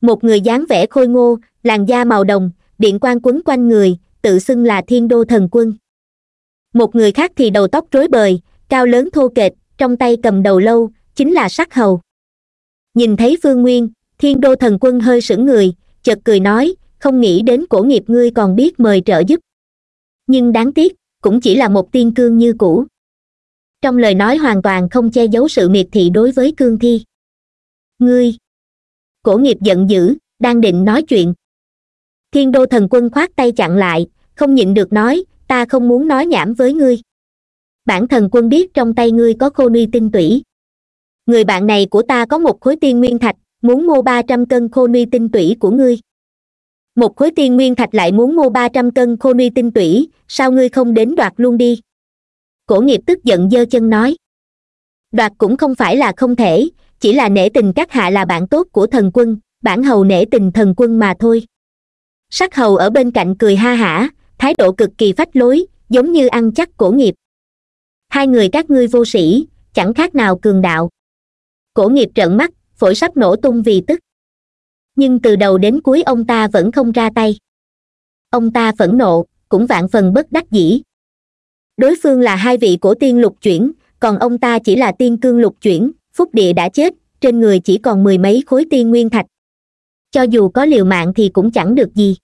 một người dáng vẻ khôi ngô làn da màu đồng điện quan quấn quanh người tự xưng là thiên đô thần quân một người khác thì đầu tóc rối bời cao lớn thô kệch trong tay cầm đầu lâu chính là sắc hầu nhìn thấy phương nguyên thiên đô thần quân hơi sững người chợt cười nói không nghĩ đến cổ nghiệp ngươi còn biết mời trợ giúp nhưng đáng tiếc cũng chỉ là một tiên cương như cũ trong lời nói hoàn toàn không che giấu sự miệt thị đối với cương thi ngươi cổ nghiệp giận dữ đang định nói chuyện thiên đô thần quân khoát tay chặn lại không nhịn được nói ta không muốn nói nhảm với ngươi bản thần quân biết trong tay ngươi có khô nuôi tinh tủy người bạn này của ta có một khối tiên nguyên thạch muốn mua ba trăm cân khô nuôi tinh tủy của ngươi một khối tiên nguyên thạch lại muốn mua ba trăm cân khô ni tinh tủy sao ngươi không đến đoạt luôn đi cổ nghiệp tức giận giơ chân nói đoạt cũng không phải là không thể chỉ là nể tình các hạ là bạn tốt của thần quân bản hầu nể tình thần quân mà thôi sắc hầu ở bên cạnh cười ha hả thái độ cực kỳ phách lối giống như ăn chắc cổ nghiệp hai người các ngươi vô sĩ chẳng khác nào cường đạo cổ nghiệp trợn mắt phổi sắp nổ tung vì tức nhưng từ đầu đến cuối ông ta vẫn không ra tay ông ta phẫn nộ cũng vạn phần bất đắc dĩ đối phương là hai vị cổ tiên lục chuyển còn ông ta chỉ là tiên cương lục chuyển phúc địa đã chết trên người chỉ còn mười mấy khối tiên nguyên thạch cho dù có liều mạng thì cũng chẳng được gì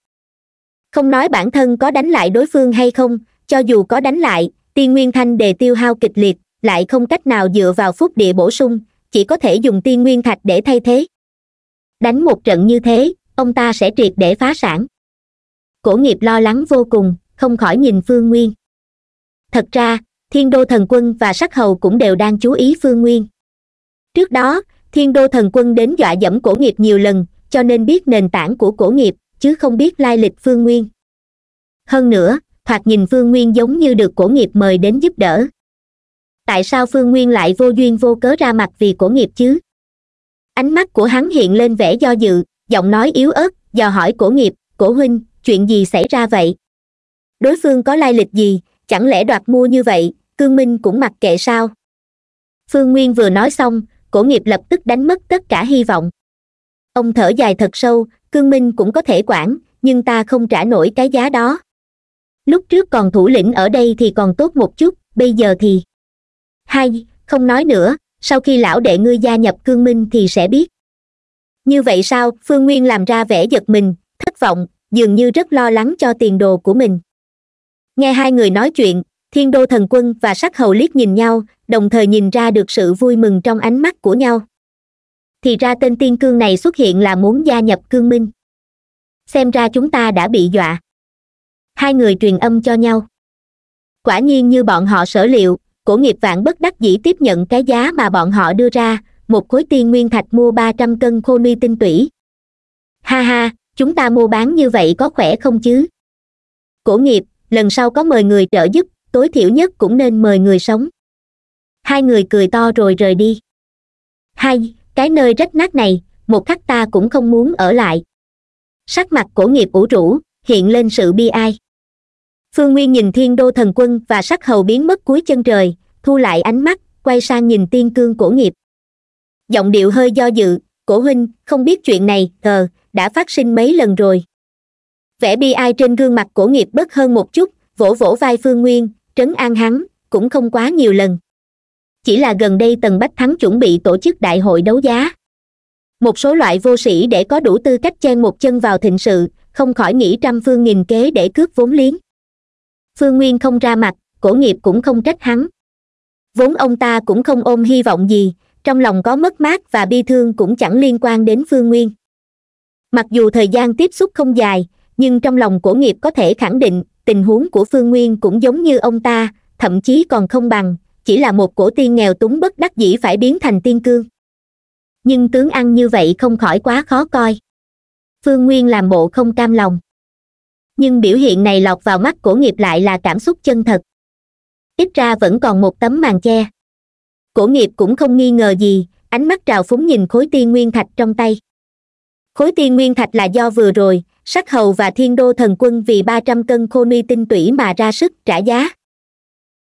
không nói bản thân có đánh lại đối phương hay không cho dù có đánh lại tiên nguyên thanh đề tiêu hao kịch liệt lại không cách nào dựa vào phúc địa bổ sung chỉ có thể dùng tiên nguyên thạch để thay thế đánh một trận như thế ông ta sẽ triệt để phá sản cổ nghiệp lo lắng vô cùng không khỏi nhìn phương nguyên thật ra thiên đô thần quân và sắc hầu cũng đều đang chú ý phương nguyên trước đó thiên đô thần quân đến dọa dẫm cổ nghiệp nhiều lần cho nên biết nền tảng của cổ nghiệp chứ không biết lai lịch phương nguyên hơn nữa thoạt nhìn phương nguyên giống như được cổ nghiệp mời đến giúp đỡ tại sao phương nguyên lại vô duyên vô cớ ra mặt vì cổ nghiệp chứ ánh mắt của hắn hiện lên vẻ do dự giọng nói yếu ớt dò hỏi cổ nghiệp cổ huynh chuyện gì xảy ra vậy đối phương có lai lịch gì chẳng lẽ đoạt mua như vậy cương minh cũng mặc kệ sao phương nguyên vừa nói xong cổ nghiệp lập tức đánh mất tất cả hy vọng ông thở dài thật sâu cương minh cũng có thể quản nhưng ta không trả nổi cái giá đó lúc trước còn thủ lĩnh ở đây thì còn tốt một chút bây giờ thì hai không nói nữa sau khi lão đệ ngươi gia nhập cương minh thì sẽ biết như vậy sao phương nguyên làm ra vẻ giật mình thất vọng dường như rất lo lắng cho tiền đồ của mình nghe hai người nói chuyện thiên đô thần quân và sắc hầu liếc nhìn nhau đồng thời nhìn ra được sự vui mừng trong ánh mắt của nhau thì ra tên tiên cương này xuất hiện là muốn gia nhập cương minh xem ra chúng ta đã bị dọa hai người truyền âm cho nhau quả nhiên như bọn họ sở liệu cổ nghiệp vạn bất đắc dĩ tiếp nhận cái giá mà bọn họ đưa ra một khối tiên nguyên thạch mua ba trăm cân khô nuôi tinh tủy ha ha chúng ta mua bán như vậy có khỏe không chứ cổ nghiệp lần sau có mời người trợ giúp tối thiểu nhất cũng nên mời người sống hai người cười to rồi rời đi hai cái nơi rách nát này một khắc ta cũng không muốn ở lại sắc mặt cổ nghiệp ủ rũ hiện lên sự bi ai phương nguyên nhìn thiên đô thần quân và sắc hầu biến mất cuối chân trời thu lại ánh mắt quay sang nhìn tiên cương cổ nghiệp giọng điệu hơi do dự cổ huynh không biết chuyện này ờ đã phát sinh mấy lần rồi vẻ bi ai trên gương mặt cổ nghiệp bớt hơn một chút vỗ vỗ vai phương nguyên trấn an hắn cũng không quá nhiều lần chỉ là gần đây tần bách thắng chuẩn bị tổ chức đại hội đấu giá một số loại vô sĩ để có đủ tư cách chen một chân vào thịnh sự không khỏi nghĩ trăm phương nghìn kế để cướp vốn liếng phương nguyên không ra mặt cổ nghiệp cũng không trách hắn vốn ông ta cũng không ôm hy vọng gì trong lòng có mất mát và bi thương cũng chẳng liên quan đến phương nguyên mặc dù thời gian tiếp xúc không dài nhưng trong lòng cổ nghiệp có thể khẳng định tình huống của phương nguyên cũng giống như ông ta thậm chí còn không bằng chỉ là một cổ tiên nghèo túng bất đắc dĩ phải biến thành tiên cương nhưng tướng ăn như vậy không khỏi quá khó coi phương nguyên làm bộ không cam lòng nhưng biểu hiện này lọt vào mắt cổ nghiệp lại là cảm xúc chân thật ít ra vẫn còn một tấm màn che cổ nghiệp cũng không nghi ngờ gì ánh mắt trào phúng nhìn khối tiên nguyên thạch trong tay khối tiên nguyên thạch là do vừa rồi sắc hầu và thiên đô thần quân vì ba trăm cân khô ni tinh tủy mà ra sức trả giá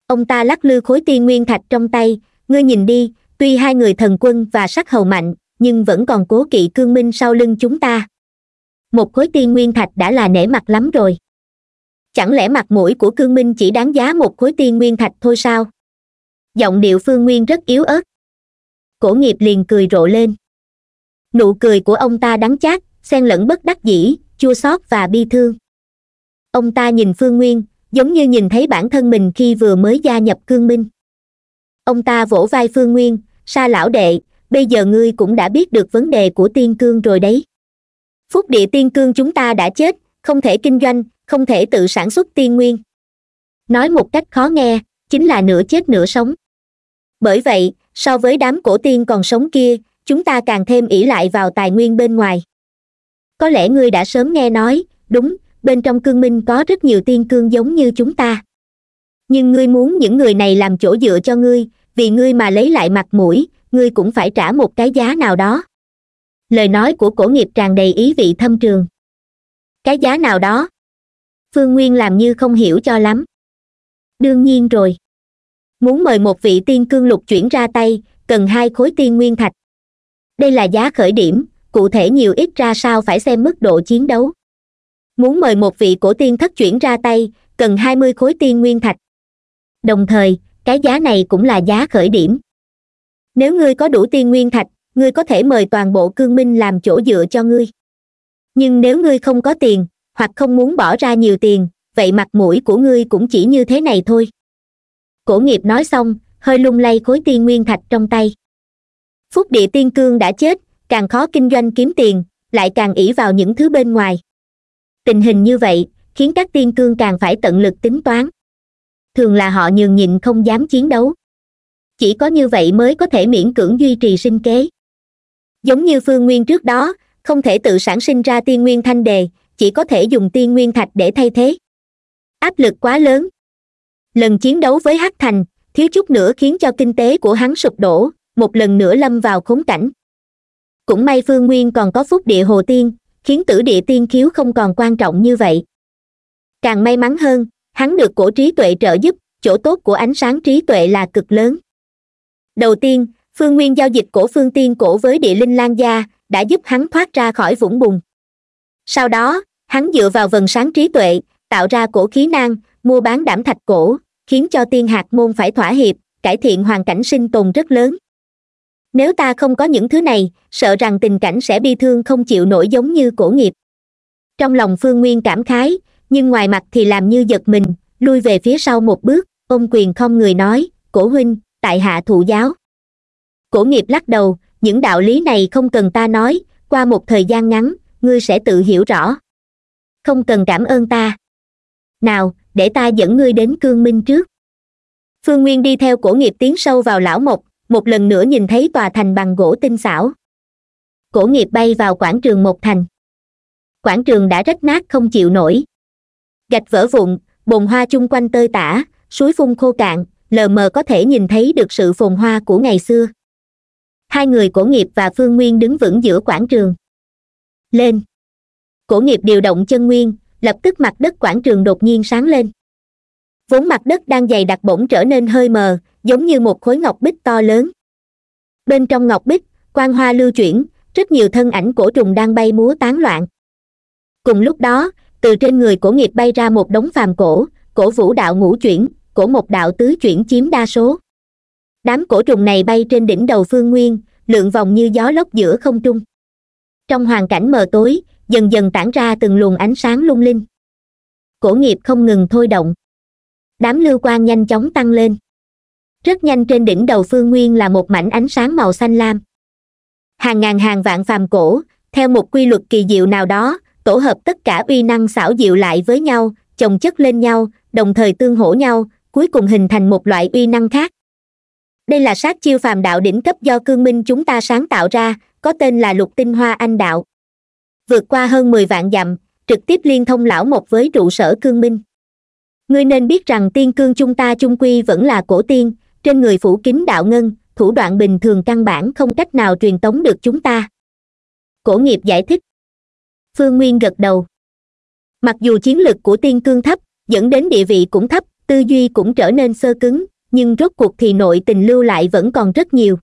ông ta lắc lư khối tiên nguyên thạch trong tay ngươi nhìn đi tuy hai người thần quân và sắc hầu mạnh nhưng vẫn còn cố kỵ cương minh sau lưng chúng ta một khối tiên nguyên thạch đã là nể mặt lắm rồi chẳng lẽ mặt mũi của cương minh chỉ đáng giá một khối tiên nguyên thạch thôi sao giọng điệu phương nguyên rất yếu ớt cổ nghiệp liền cười rộ lên nụ cười của ông ta đắng chát xen lẫn bất đắc dĩ chua xót và bi thương ông ta nhìn phương nguyên giống như nhìn thấy bản thân mình khi vừa mới gia nhập cương minh ông ta vỗ vai phương nguyên sa lão đệ bây giờ ngươi cũng đã biết được vấn đề của tiên cương rồi đấy phúc địa tiên cương chúng ta đã chết không thể kinh doanh không thể tự sản xuất tiên nguyên nói một cách khó nghe chính là nửa chết nửa sống bởi vậy so với đám cổ tiên còn sống kia chúng ta càng thêm ỷ lại vào tài nguyên bên ngoài có lẽ ngươi đã sớm nghe nói đúng bên trong cương minh có rất nhiều tiên cương giống như chúng ta nhưng ngươi muốn những người này làm chỗ dựa cho ngươi vì ngươi mà lấy lại mặt mũi ngươi cũng phải trả một cái giá nào đó lời nói của cổ nghiệp tràn đầy ý vị thâm trường cái giá nào đó phương nguyên làm như không hiểu cho lắm đương nhiên rồi muốn mời một vị tiên cương lục chuyển ra tay cần hai khối tiên nguyên thạch đây là giá khởi điểm cụ thể nhiều ít ra sao phải xem mức độ chiến đấu muốn mời một vị cổ tiên thất chuyển ra tay cần hai mươi khối tiên nguyên thạch đồng thời cái giá này cũng là giá khởi điểm nếu ngươi có đủ tiên nguyên thạch ngươi có thể mời toàn bộ cương minh làm chỗ dựa cho ngươi nhưng nếu ngươi không có tiền hoặc không muốn bỏ ra nhiều tiền vậy mặt mũi của ngươi cũng chỉ như thế này thôi cổ nghiệp nói xong hơi lung lay khối tiên nguyên thạch trong tay phúc địa tiên cương đã chết càng khó kinh doanh kiếm tiền lại càng ỷ vào những thứ bên ngoài tình hình như vậy khiến các tiên cương càng phải tận lực tính toán thường là họ nhường nhịn không dám chiến đấu chỉ có như vậy mới có thể miễn cưỡng duy trì sinh kế giống như phương nguyên trước đó không thể tự sản sinh ra tiên nguyên thanh đề chỉ có thể dùng tiên nguyên thạch để thay thế áp lực quá lớn lần chiến đấu với hắc thành thiếu chút nữa khiến cho kinh tế của hắn sụp đổ một lần nữa lâm vào khốn cảnh cũng may phương nguyên còn có phúc địa hồ tiên khiến tử địa tiên khiếu không còn quan trọng như vậy càng may mắn hơn hắn được cổ trí tuệ trợ giúp chỗ tốt của ánh sáng trí tuệ là cực lớn đầu tiên phương nguyên giao dịch cổ phương tiên cổ với địa linh lan gia đã giúp hắn thoát ra khỏi vũng bùn sau đó hắn dựa vào vần sáng trí tuệ tạo ra cổ khí năng mua bán đảm thạch cổ khiến cho tiên hạt môn phải thỏa hiệp cải thiện hoàn cảnh sinh tồn rất lớn nếu ta không có những thứ này sợ rằng tình cảnh sẽ bi thương không chịu nổi giống như cổ nghiệp trong lòng phương nguyên cảm khái nhưng ngoài mặt thì làm như giật mình lui về phía sau một bước ôm quyền không người nói cổ huynh tại hạ thụ giáo cổ nghiệp lắc đầu những đạo lý này không cần ta nói qua một thời gian ngắn ngươi sẽ tự hiểu rõ không cần cảm ơn ta nào để ta dẫn ngươi đến cương minh trước phương nguyên đi theo cổ nghiệp tiến sâu vào lão mộc một lần nữa nhìn thấy tòa thành bằng gỗ tinh xảo cổ nghiệp bay vào quảng trường một thành quảng trường đã rách nát không chịu nổi gạch vỡ vụn bồn hoa chung quanh tơi tả suối phun khô cạn lờ mờ có thể nhìn thấy được sự phồn hoa của ngày xưa hai người cổ nghiệp và phương nguyên đứng vững giữa quảng trường lên cổ nghiệp điều động chân nguyên lập tức mặt đất quảng trường đột nhiên sáng lên vốn mặt đất đang dày đặc bỗng trở nên hơi mờ giống như một khối ngọc bích to lớn bên trong ngọc bích quang hoa lưu chuyển rất nhiều thân ảnh cổ trùng đang bay múa tán loạn cùng lúc đó từ trên người cổ nghiệp bay ra một đống phàm cổ cổ vũ đạo ngũ chuyển cổ một đạo tứ chuyển chiếm đa số đám cổ trùng này bay trên đỉnh đầu phương nguyên lượn vòng như gió lốc giữa không trung trong hoàn cảnh mờ tối dần dần tản ra từng luồng ánh sáng lung linh cổ nghiệp không ngừng thôi động đám lưu quan nhanh chóng tăng lên rất nhanh trên đỉnh đầu phương nguyên là một mảnh ánh sáng màu xanh lam hàng ngàn hàng vạn phàm cổ theo một quy luật kỳ diệu nào đó tổ hợp tất cả uy năng xảo diệu lại với nhau chồng chất lên nhau đồng thời tương hỗ nhau cuối cùng hình thành một loại uy năng khác đây là sát chiêu phàm đạo đỉnh cấp do cương minh chúng ta sáng tạo ra có tên là lục tinh hoa anh đạo vượt qua hơn mười vạn dặm trực tiếp liên thông lão một với trụ sở cương minh ngươi nên biết rằng tiên cương chúng ta chung quy vẫn là cổ tiên trên người phủ kính đạo ngân thủ đoạn bình thường căn bản không cách nào truyền tống được chúng ta cổ nghiệp giải thích phương nguyên gật đầu mặc dù chiến lược của tiên cương thấp dẫn đến địa vị cũng thấp tư duy cũng trở nên sơ cứng nhưng rốt cuộc thì nội tình lưu lại vẫn còn rất nhiều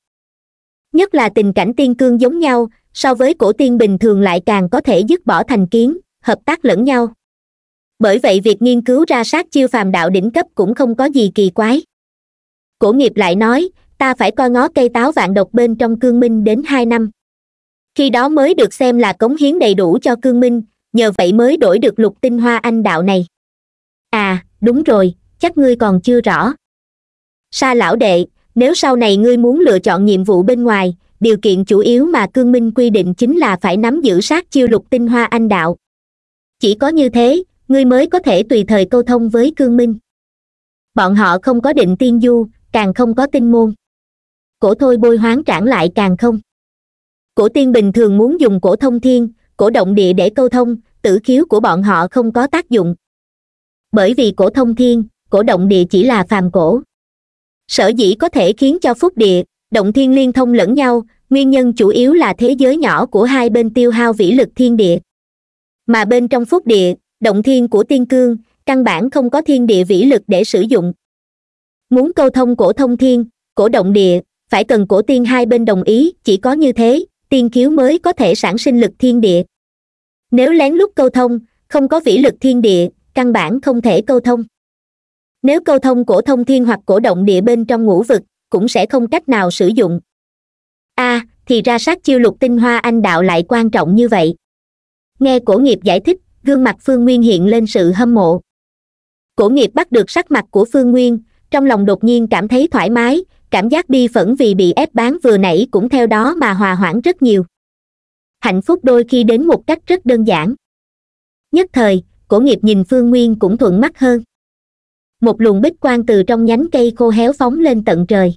nhất là tình cảnh tiên cương giống nhau so với cổ tiên bình thường lại càng có thể dứt bỏ thành kiến hợp tác lẫn nhau bởi vậy việc nghiên cứu ra sát chiêu phàm đạo đỉnh cấp cũng không có gì kỳ quái cổ nghiệp lại nói ta phải coi ngó cây táo vạn độc bên trong cương minh đến hai năm khi đó mới được xem là cống hiến đầy đủ cho cương minh nhờ vậy mới đổi được lục tinh hoa anh đạo này à đúng rồi chắc ngươi còn chưa rõ sa lão đệ nếu sau này ngươi muốn lựa chọn nhiệm vụ bên ngoài điều kiện chủ yếu mà cương minh quy định chính là phải nắm giữ sát chiêu lục tinh hoa anh đạo chỉ có như thế ngươi mới có thể tùy thời câu thông với cương minh bọn họ không có định tiên du càng không có tinh môn cổ thôi bôi hoáng trảng lại càng không cổ tiên bình thường muốn dùng cổ thông thiên cổ động địa để câu thông tử khiếu của bọn họ không có tác dụng bởi vì cổ thông thiên cổ động địa chỉ là phàm cổ sở dĩ có thể khiến cho phúc địa động thiên liên thông lẫn nhau nguyên nhân chủ yếu là thế giới nhỏ của hai bên tiêu hao vĩ lực thiên địa mà bên trong phúc địa động thiên của tiên cương căn bản không có thiên địa vĩ lực để sử dụng muốn câu thông cổ thông thiên cổ động địa phải cần cổ tiên hai bên đồng ý chỉ có như thế tiên khiếu mới có thể sản sinh lực thiên địa nếu lén lút câu thông không có vĩ lực thiên địa căn bản không thể câu thông nếu câu thông cổ thông thiên hoặc cổ động địa bên trong ngũ vực cũng sẽ không cách nào sử dụng a à, thì ra sát chiêu lục tinh hoa anh đạo lại quan trọng như vậy nghe cổ nghiệp giải thích gương mặt phương nguyên hiện lên sự hâm mộ cổ nghiệp bắt được sắc mặt của phương nguyên trong lòng đột nhiên cảm thấy thoải mái cảm giác bi phẫn vì bị ép bán vừa nãy cũng theo đó mà hòa hoãn rất nhiều hạnh phúc đôi khi đến một cách rất đơn giản nhất thời cổ nghiệp nhìn phương nguyên cũng thuận mắt hơn một luồng bích quang từ trong nhánh cây khô héo phóng lên tận trời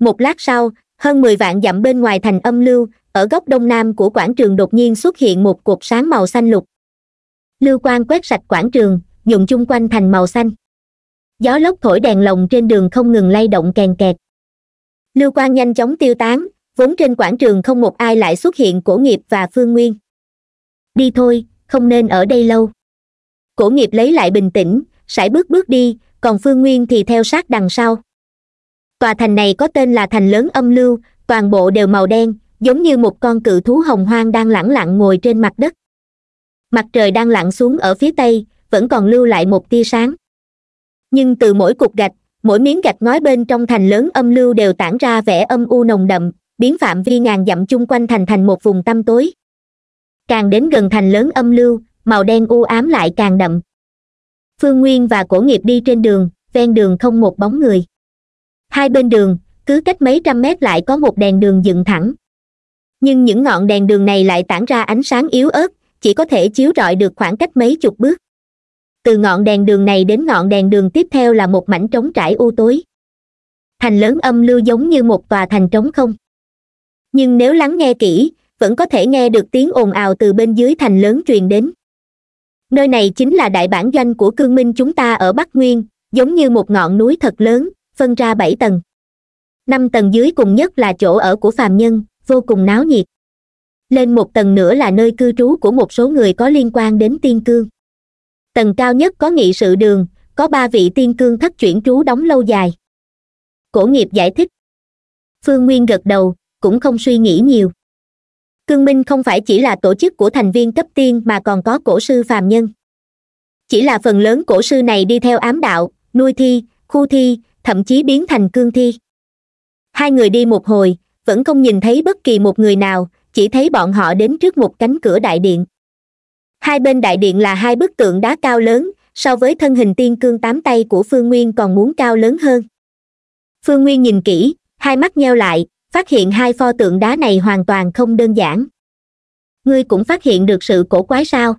một lát sau hơn mười vạn dặm bên ngoài thành âm lưu ở góc đông nam của quảng trường đột nhiên xuất hiện một cột sáng màu xanh lục lưu quang quét sạch quảng trường nhuộm chung quanh thành màu xanh gió lốc thổi đèn lồng trên đường không ngừng lay động kèn kẹt lưu quang nhanh chóng tiêu tán vốn trên quảng trường không một ai lại xuất hiện cổ nghiệp và phương nguyên đi thôi không nên ở đây lâu cổ nghiệp lấy lại bình tĩnh sải bước bước đi còn phương nguyên thì theo sát đằng sau tòa thành này có tên là thành lớn âm lưu toàn bộ đều màu đen giống như một con cự thú hồng hoang đang lẳng lặng ngồi trên mặt đất mặt trời đang lặn xuống ở phía tây vẫn còn lưu lại một tia sáng nhưng từ mỗi cục gạch mỗi miếng gạch ngói bên trong thành lớn âm lưu đều tản ra vẻ âm u nồng đậm biến phạm vi ngàn dặm chung quanh thành thành một vùng tăm tối càng đến gần thành lớn âm lưu màu đen u ám lại càng đậm phương nguyên và cổ nghiệp đi trên đường ven đường không một bóng người hai bên đường cứ cách mấy trăm mét lại có một đèn đường dựng thẳng nhưng những ngọn đèn đường này lại tản ra ánh sáng yếu ớt chỉ có thể chiếu rọi được khoảng cách mấy chục bước từ ngọn đèn đường này đến ngọn đèn đường tiếp theo là một mảnh trống trải u tối thành lớn âm lưu giống như một tòa thành trống không nhưng nếu lắng nghe kỹ vẫn có thể nghe được tiếng ồn ào từ bên dưới thành lớn truyền đến nơi này chính là đại bản doanh của cương minh chúng ta ở bắc nguyên giống như một ngọn núi thật lớn phân ra bảy tầng năm tầng dưới cùng nhất là chỗ ở của phàm nhân vô cùng náo nhiệt lên một tầng nữa là nơi cư trú của một số người có liên quan đến tiên cương tầng cao nhất có nghị sự đường có ba vị tiên cương thất chuyển trú đóng lâu dài cổ nghiệp giải thích phương nguyên gật đầu cũng không suy nghĩ nhiều cương minh không phải chỉ là tổ chức của thành viên cấp tiên mà còn có cổ sư phàm nhân chỉ là phần lớn cổ sư này đi theo ám đạo nuôi thi khu thi thậm chí biến thành cương thi hai người đi một hồi vẫn không nhìn thấy bất kỳ một người nào chỉ thấy bọn họ đến trước một cánh cửa đại điện hai bên đại điện là hai bức tượng đá cao lớn so với thân hình tiên cương tám tay của phương nguyên còn muốn cao lớn hơn phương nguyên nhìn kỹ hai mắt nheo lại phát hiện hai pho tượng đá này hoàn toàn không đơn giản ngươi cũng phát hiện được sự cổ quái sao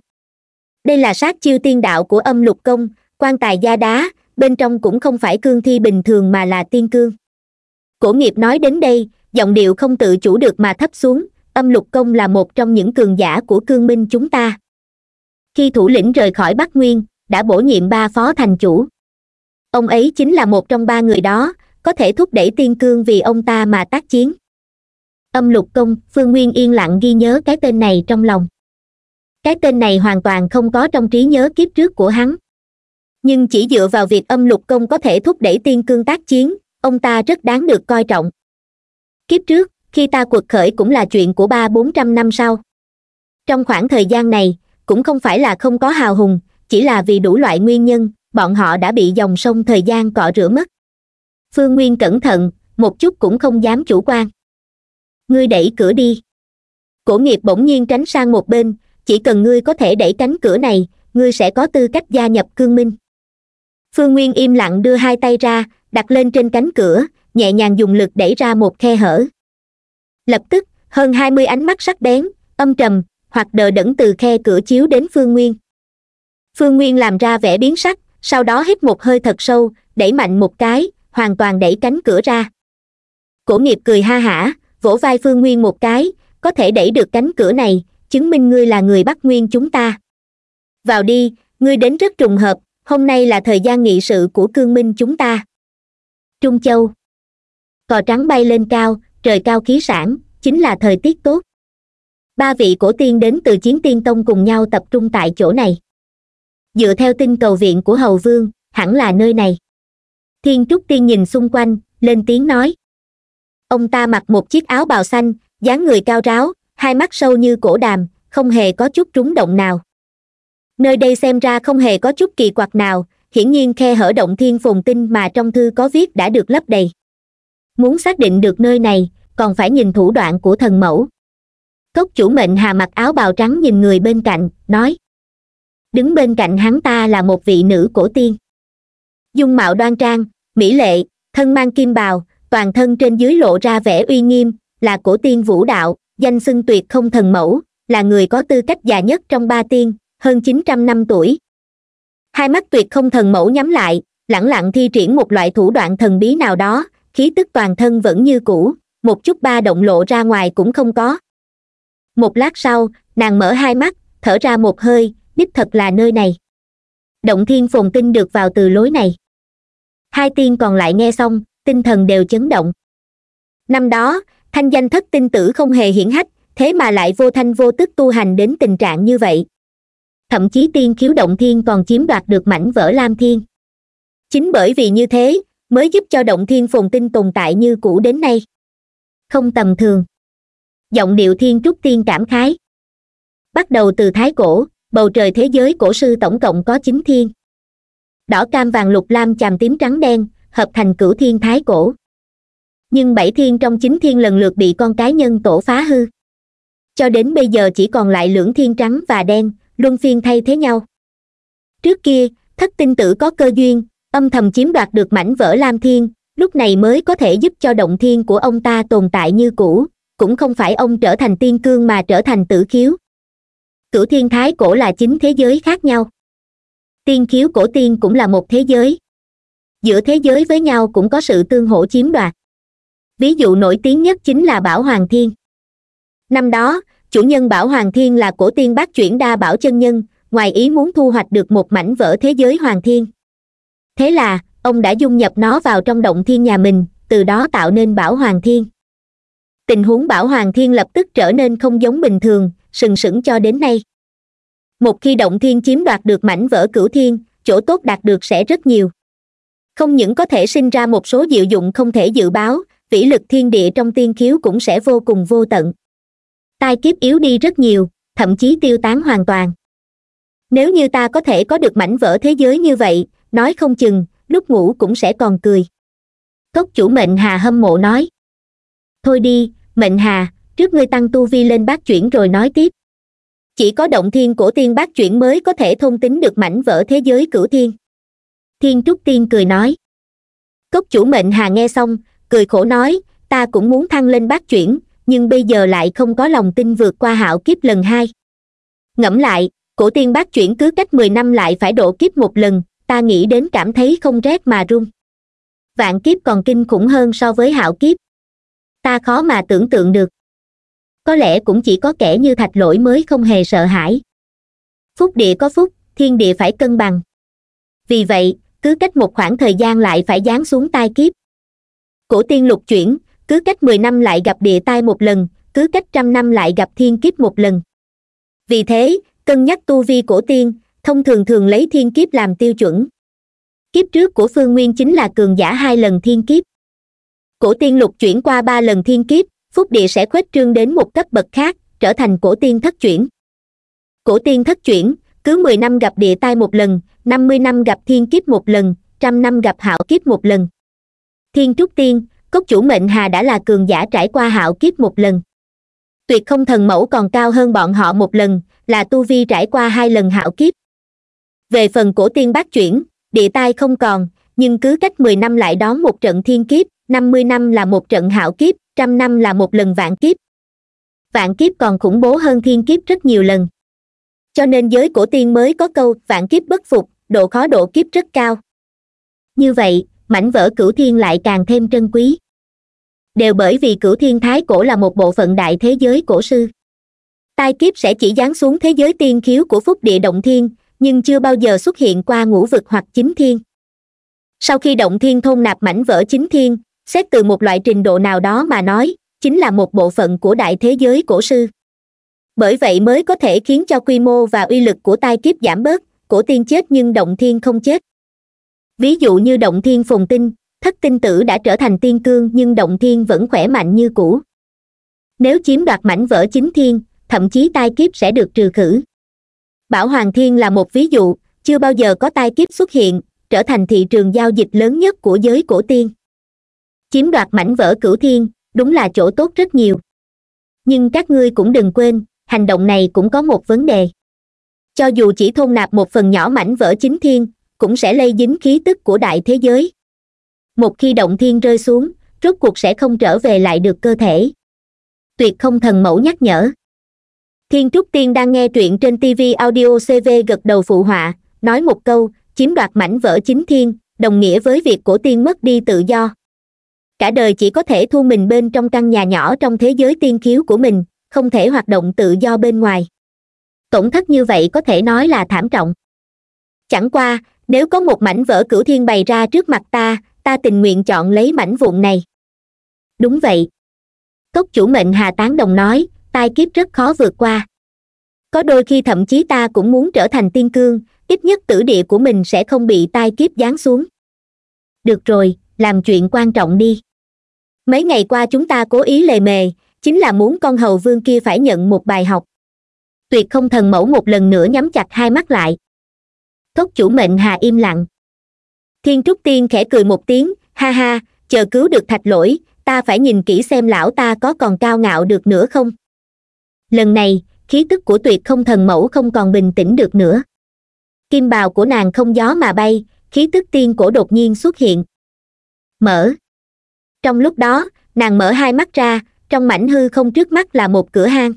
đây là sát chiêu tiên đạo của âm lục công quan tài da đá bên trong cũng không phải cương thi bình thường mà là tiên cương cổ nghiệp nói đến đây giọng điệu không tự chủ được mà thấp xuống âm lục công là một trong những cường giả của cương minh chúng ta khi thủ lĩnh rời khỏi bắc nguyên đã bổ nhiệm ba phó thành chủ ông ấy chính là một trong ba người đó có thể thúc đẩy tiên cương vì ông ta mà tác chiến âm lục công phương nguyên yên lặng ghi nhớ cái tên này trong lòng cái tên này hoàn toàn không có trong trí nhớ kiếp trước của hắn nhưng chỉ dựa vào việc âm lục công có thể thúc đẩy tiên cương tác chiến ông ta rất đáng được coi trọng kiếp trước khi ta cuộc khởi cũng là chuyện của ba bốn trăm năm sau trong khoảng thời gian này cũng không phải là không có hào hùng chỉ là vì đủ loại nguyên nhân bọn họ đã bị dòng sông thời gian cọ rửa mất phương nguyên cẩn thận một chút cũng không dám chủ quan ngươi đẩy cửa đi cổ nghiệp bỗng nhiên tránh sang một bên chỉ cần ngươi có thể đẩy cánh cửa này ngươi sẽ có tư cách gia nhập cương minh phương nguyên im lặng đưa hai tay ra đặt lên trên cánh cửa nhẹ nhàng dùng lực đẩy ra một khe hở lập tức hơn hai mươi ánh mắt sắc bén âm trầm hoặc đờ đẫn từ khe cửa chiếu đến phương nguyên phương nguyên làm ra vẻ biến sắc sau đó hít một hơi thật sâu đẩy mạnh một cái hoàn toàn đẩy cánh cửa ra cổ nghiệp cười ha hả vỗ vai phương nguyên một cái có thể đẩy được cánh cửa này chứng minh ngươi là người bắc nguyên chúng ta vào đi ngươi đến rất trùng hợp hôm nay là thời gian nghị sự của cương minh chúng ta trung châu cò trắng bay lên cao trời cao khí sản chính là thời tiết tốt ba vị cổ tiên đến từ chiến tiên tông cùng nhau tập trung tại chỗ này dựa theo tin cầu viện của hầu vương hẳn là nơi này thiên trúc tiên nhìn xung quanh lên tiếng nói ông ta mặc một chiếc áo bào xanh dáng người cao ráo hai mắt sâu như cổ đàm không hề có chút trúng động nào nơi đây xem ra không hề có chút kỳ quặc nào hiển nhiên khe hở động thiên phùng tinh mà trong thư có viết đã được lấp đầy muốn xác định được nơi này còn phải nhìn thủ đoạn của thần mẫu cốc chủ mệnh hà mặc áo bào trắng nhìn người bên cạnh nói đứng bên cạnh hắn ta là một vị nữ cổ tiên dung mạo đoan trang mỹ lệ thân mang kim bào toàn thân trên dưới lộ ra vẻ uy nghiêm là cổ tiên vũ đạo danh xưng tuyệt không thần mẫu là người có tư cách già nhất trong ba tiên hơn chín trăm năm tuổi hai mắt tuyệt không thần mẫu nhắm lại lẳng lặng thi triển một loại thủ đoạn thần bí nào đó khí tức toàn thân vẫn như cũ một chút ba động lộ ra ngoài cũng không có một lát sau nàng mở hai mắt thở ra một hơi đích thật là nơi này động thiên phồn tinh được vào từ lối này hai tiên còn lại nghe xong tinh thần đều chấn động năm đó thanh danh thất tinh tử không hề hiển hách thế mà lại vô thanh vô tức tu hành đến tình trạng như vậy thậm chí tiên khiếu động thiên còn chiếm đoạt được mảnh vỡ lam thiên chính bởi vì như thế mới giúp cho động thiên phồn tinh tồn tại như cũ đến nay không tầm thường giọng điệu thiên trúc tiên cảm khái bắt đầu từ thái cổ bầu trời thế giới cổ sư tổng cộng có chín thiên đỏ cam vàng lục lam chàm tím trắng đen hợp thành cửu thiên thái cổ nhưng bảy thiên trong chín thiên lần lượt bị con cái nhân tổ phá hư cho đến bây giờ chỉ còn lại lưỡng thiên trắng và đen luân phiên thay thế nhau trước kia thất tinh tử có cơ duyên âm thầm chiếm đoạt được mảnh vỡ lam thiên lúc này mới có thể giúp cho động thiên của ông ta tồn tại như cũ cũng không phải ông trở thành tiên cương mà trở thành tử khiếu cửu thiên thái cổ là chính thế giới khác nhau tiên khiếu cổ tiên cũng là một thế giới giữa thế giới với nhau cũng có sự tương hỗ chiếm đoạt ví dụ nổi tiếng nhất chính là bảo hoàng thiên năm đó chủ nhân bảo hoàng thiên là cổ tiên bác chuyển đa bảo chân nhân ngoài ý muốn thu hoạch được một mảnh vỡ thế giới hoàng thiên thế là ông đã dung nhập nó vào trong động thiên nhà mình từ đó tạo nên bảo hoàng thiên tình huống bảo hoàng thiên lập tức trở nên không giống bình thường sừng sững cho đến nay một khi động thiên chiếm đoạt được mảnh vỡ cửu thiên chỗ tốt đạt được sẽ rất nhiều không những có thể sinh ra một số diệu dụng không thể dự báo vĩ lực thiên địa trong tiên khiếu cũng sẽ vô cùng vô tận tai kiếp yếu đi rất nhiều thậm chí tiêu tán hoàn toàn nếu như ta có thể có được mảnh vỡ thế giới như vậy nói không chừng lúc ngủ cũng sẽ còn cười cốc chủ mệnh hà hâm mộ nói thôi đi mệnh hà trước ngươi tăng tu vi lên bát chuyển rồi nói tiếp chỉ có động thiên cổ tiên bác chuyển mới có thể thông tính được mảnh vỡ thế giới cửu thiên thiên trúc tiên cười nói cốc chủ mệnh hà nghe xong cười khổ nói ta cũng muốn thăng lên bác chuyển nhưng bây giờ lại không có lòng tin vượt qua hạo kiếp lần hai ngẫm lại cổ tiên bác chuyển cứ cách mười năm lại phải độ kiếp một lần ta nghĩ đến cảm thấy không rét mà run vạn kiếp còn kinh khủng hơn so với hạo kiếp ta khó mà tưởng tượng được có lẽ cũng chỉ có kẻ như thạch lỗi mới không hề sợ hãi phúc địa có phúc thiên địa phải cân bằng vì vậy cứ cách một khoảng thời gian lại phải giáng xuống tai kiếp cổ tiên lục chuyển cứ cách mười năm lại gặp địa tai một lần cứ cách trăm năm lại gặp thiên kiếp một lần vì thế cân nhắc tu vi cổ tiên thông thường thường lấy thiên kiếp làm tiêu chuẩn kiếp trước của phương nguyên chính là cường giả hai lần thiên kiếp cổ tiên lục chuyển qua ba lần thiên kiếp phúc địa sẽ khuếch trương đến một cấp bậc khác trở thành cổ tiên thất chuyển cổ tiên thất chuyển cứ mười năm gặp địa tai một lần năm mươi năm gặp thiên kiếp một lần trăm năm gặp hạo kiếp một lần thiên trúc tiên cốc chủ mệnh hà đã là cường giả trải qua hạo kiếp một lần tuyệt không thần mẫu còn cao hơn bọn họ một lần là tu vi trải qua hai lần hạo kiếp về phần cổ tiên bát chuyển địa tai không còn nhưng cứ cách mười năm lại đón một trận thiên kiếp năm mươi năm là một trận hạo kiếp trăm năm là một lần vạn kiếp vạn kiếp còn khủng bố hơn thiên kiếp rất nhiều lần cho nên giới cổ tiên mới có câu vạn kiếp bất phục độ khó độ kiếp rất cao như vậy mảnh vỡ cửu thiên lại càng thêm trân quý đều bởi vì cửu thiên thái cổ là một bộ phận đại thế giới cổ sư tai kiếp sẽ chỉ giáng xuống thế giới tiên khiếu của phúc địa động thiên nhưng chưa bao giờ xuất hiện qua ngũ vực hoặc chính thiên sau khi động thiên thôn nạp mảnh vỡ chính thiên xét từ một loại trình độ nào đó mà nói chính là một bộ phận của đại thế giới cổ sư bởi vậy mới có thể khiến cho quy mô và uy lực của tai kiếp giảm bớt cổ tiên chết nhưng động thiên không chết ví dụ như động thiên phùng tinh thất tinh tử đã trở thành tiên cương nhưng động thiên vẫn khỏe mạnh như cũ nếu chiếm đoạt mảnh vỡ chính thiên thậm chí tai kiếp sẽ được trừ khử bảo hoàng thiên là một ví dụ chưa bao giờ có tai kiếp xuất hiện trở thành thị trường giao dịch lớn nhất của giới cổ tiên chiếm đoạt mảnh vỡ cửu thiên đúng là chỗ tốt rất nhiều nhưng các ngươi cũng đừng quên hành động này cũng có một vấn đề cho dù chỉ thôn nạp một phần nhỏ mảnh vỡ chính thiên cũng sẽ lây dính khí tức của đại thế giới một khi động thiên rơi xuống rốt cuộc sẽ không trở về lại được cơ thể tuyệt không thần mẫu nhắc nhở thiên trúc tiên đang nghe truyện trên tv audio cv gật đầu phụ họa nói một câu chiếm đoạt mảnh vỡ chính thiên đồng nghĩa với việc cổ tiên mất đi tự do cả đời chỉ có thể thu mình bên trong căn nhà nhỏ trong thế giới tiên khiếu của mình không thể hoạt động tự do bên ngoài tổn thất như vậy có thể nói là thảm trọng chẳng qua nếu có một mảnh vỡ cửu thiên bày ra trước mặt ta ta tình nguyện chọn lấy mảnh vụn này đúng vậy cốc chủ mệnh hà tán đồng nói tai kiếp rất khó vượt qua có đôi khi thậm chí ta cũng muốn trở thành tiên cương ít nhất tử địa của mình sẽ không bị tai kiếp giáng xuống được rồi làm chuyện quan trọng đi mấy ngày qua chúng ta cố ý lề mề chính là muốn con hầu vương kia phải nhận một bài học tuyệt không thần mẫu một lần nữa nhắm chặt hai mắt lại thốt chủ mệnh hà im lặng thiên trúc tiên khẽ cười một tiếng ha ha chờ cứu được thạch lỗi ta phải nhìn kỹ xem lão ta có còn cao ngạo được nữa không lần này khí tức của tuyệt không thần mẫu không còn bình tĩnh được nữa kim bào của nàng không gió mà bay khí tức tiên cổ đột nhiên xuất hiện mở trong lúc đó nàng mở hai mắt ra trong mảnh hư không trước mắt là một cửa hang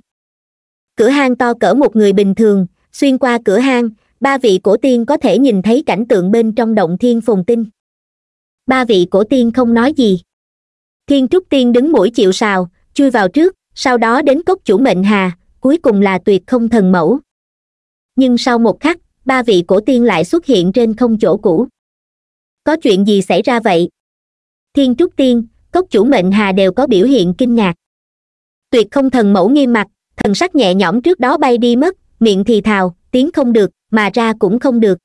cửa hang to cỡ một người bình thường xuyên qua cửa hang ba vị cổ tiên có thể nhìn thấy cảnh tượng bên trong động thiên phồn tinh ba vị cổ tiên không nói gì thiên trúc tiên đứng mũi chịu sào chui vào trước sau đó đến cốc chủ mệnh hà cuối cùng là tuyệt không thần mẫu nhưng sau một khắc ba vị cổ tiên lại xuất hiện trên không chỗ cũ có chuyện gì xảy ra vậy thiên trúc tiên cốc chủ mệnh hà đều có biểu hiện kinh ngạc tuyệt không thần mẫu nghiêm mặt thần sắc nhẹ nhõm trước đó bay đi mất miệng thì thào tiếng không được mà ra cũng không được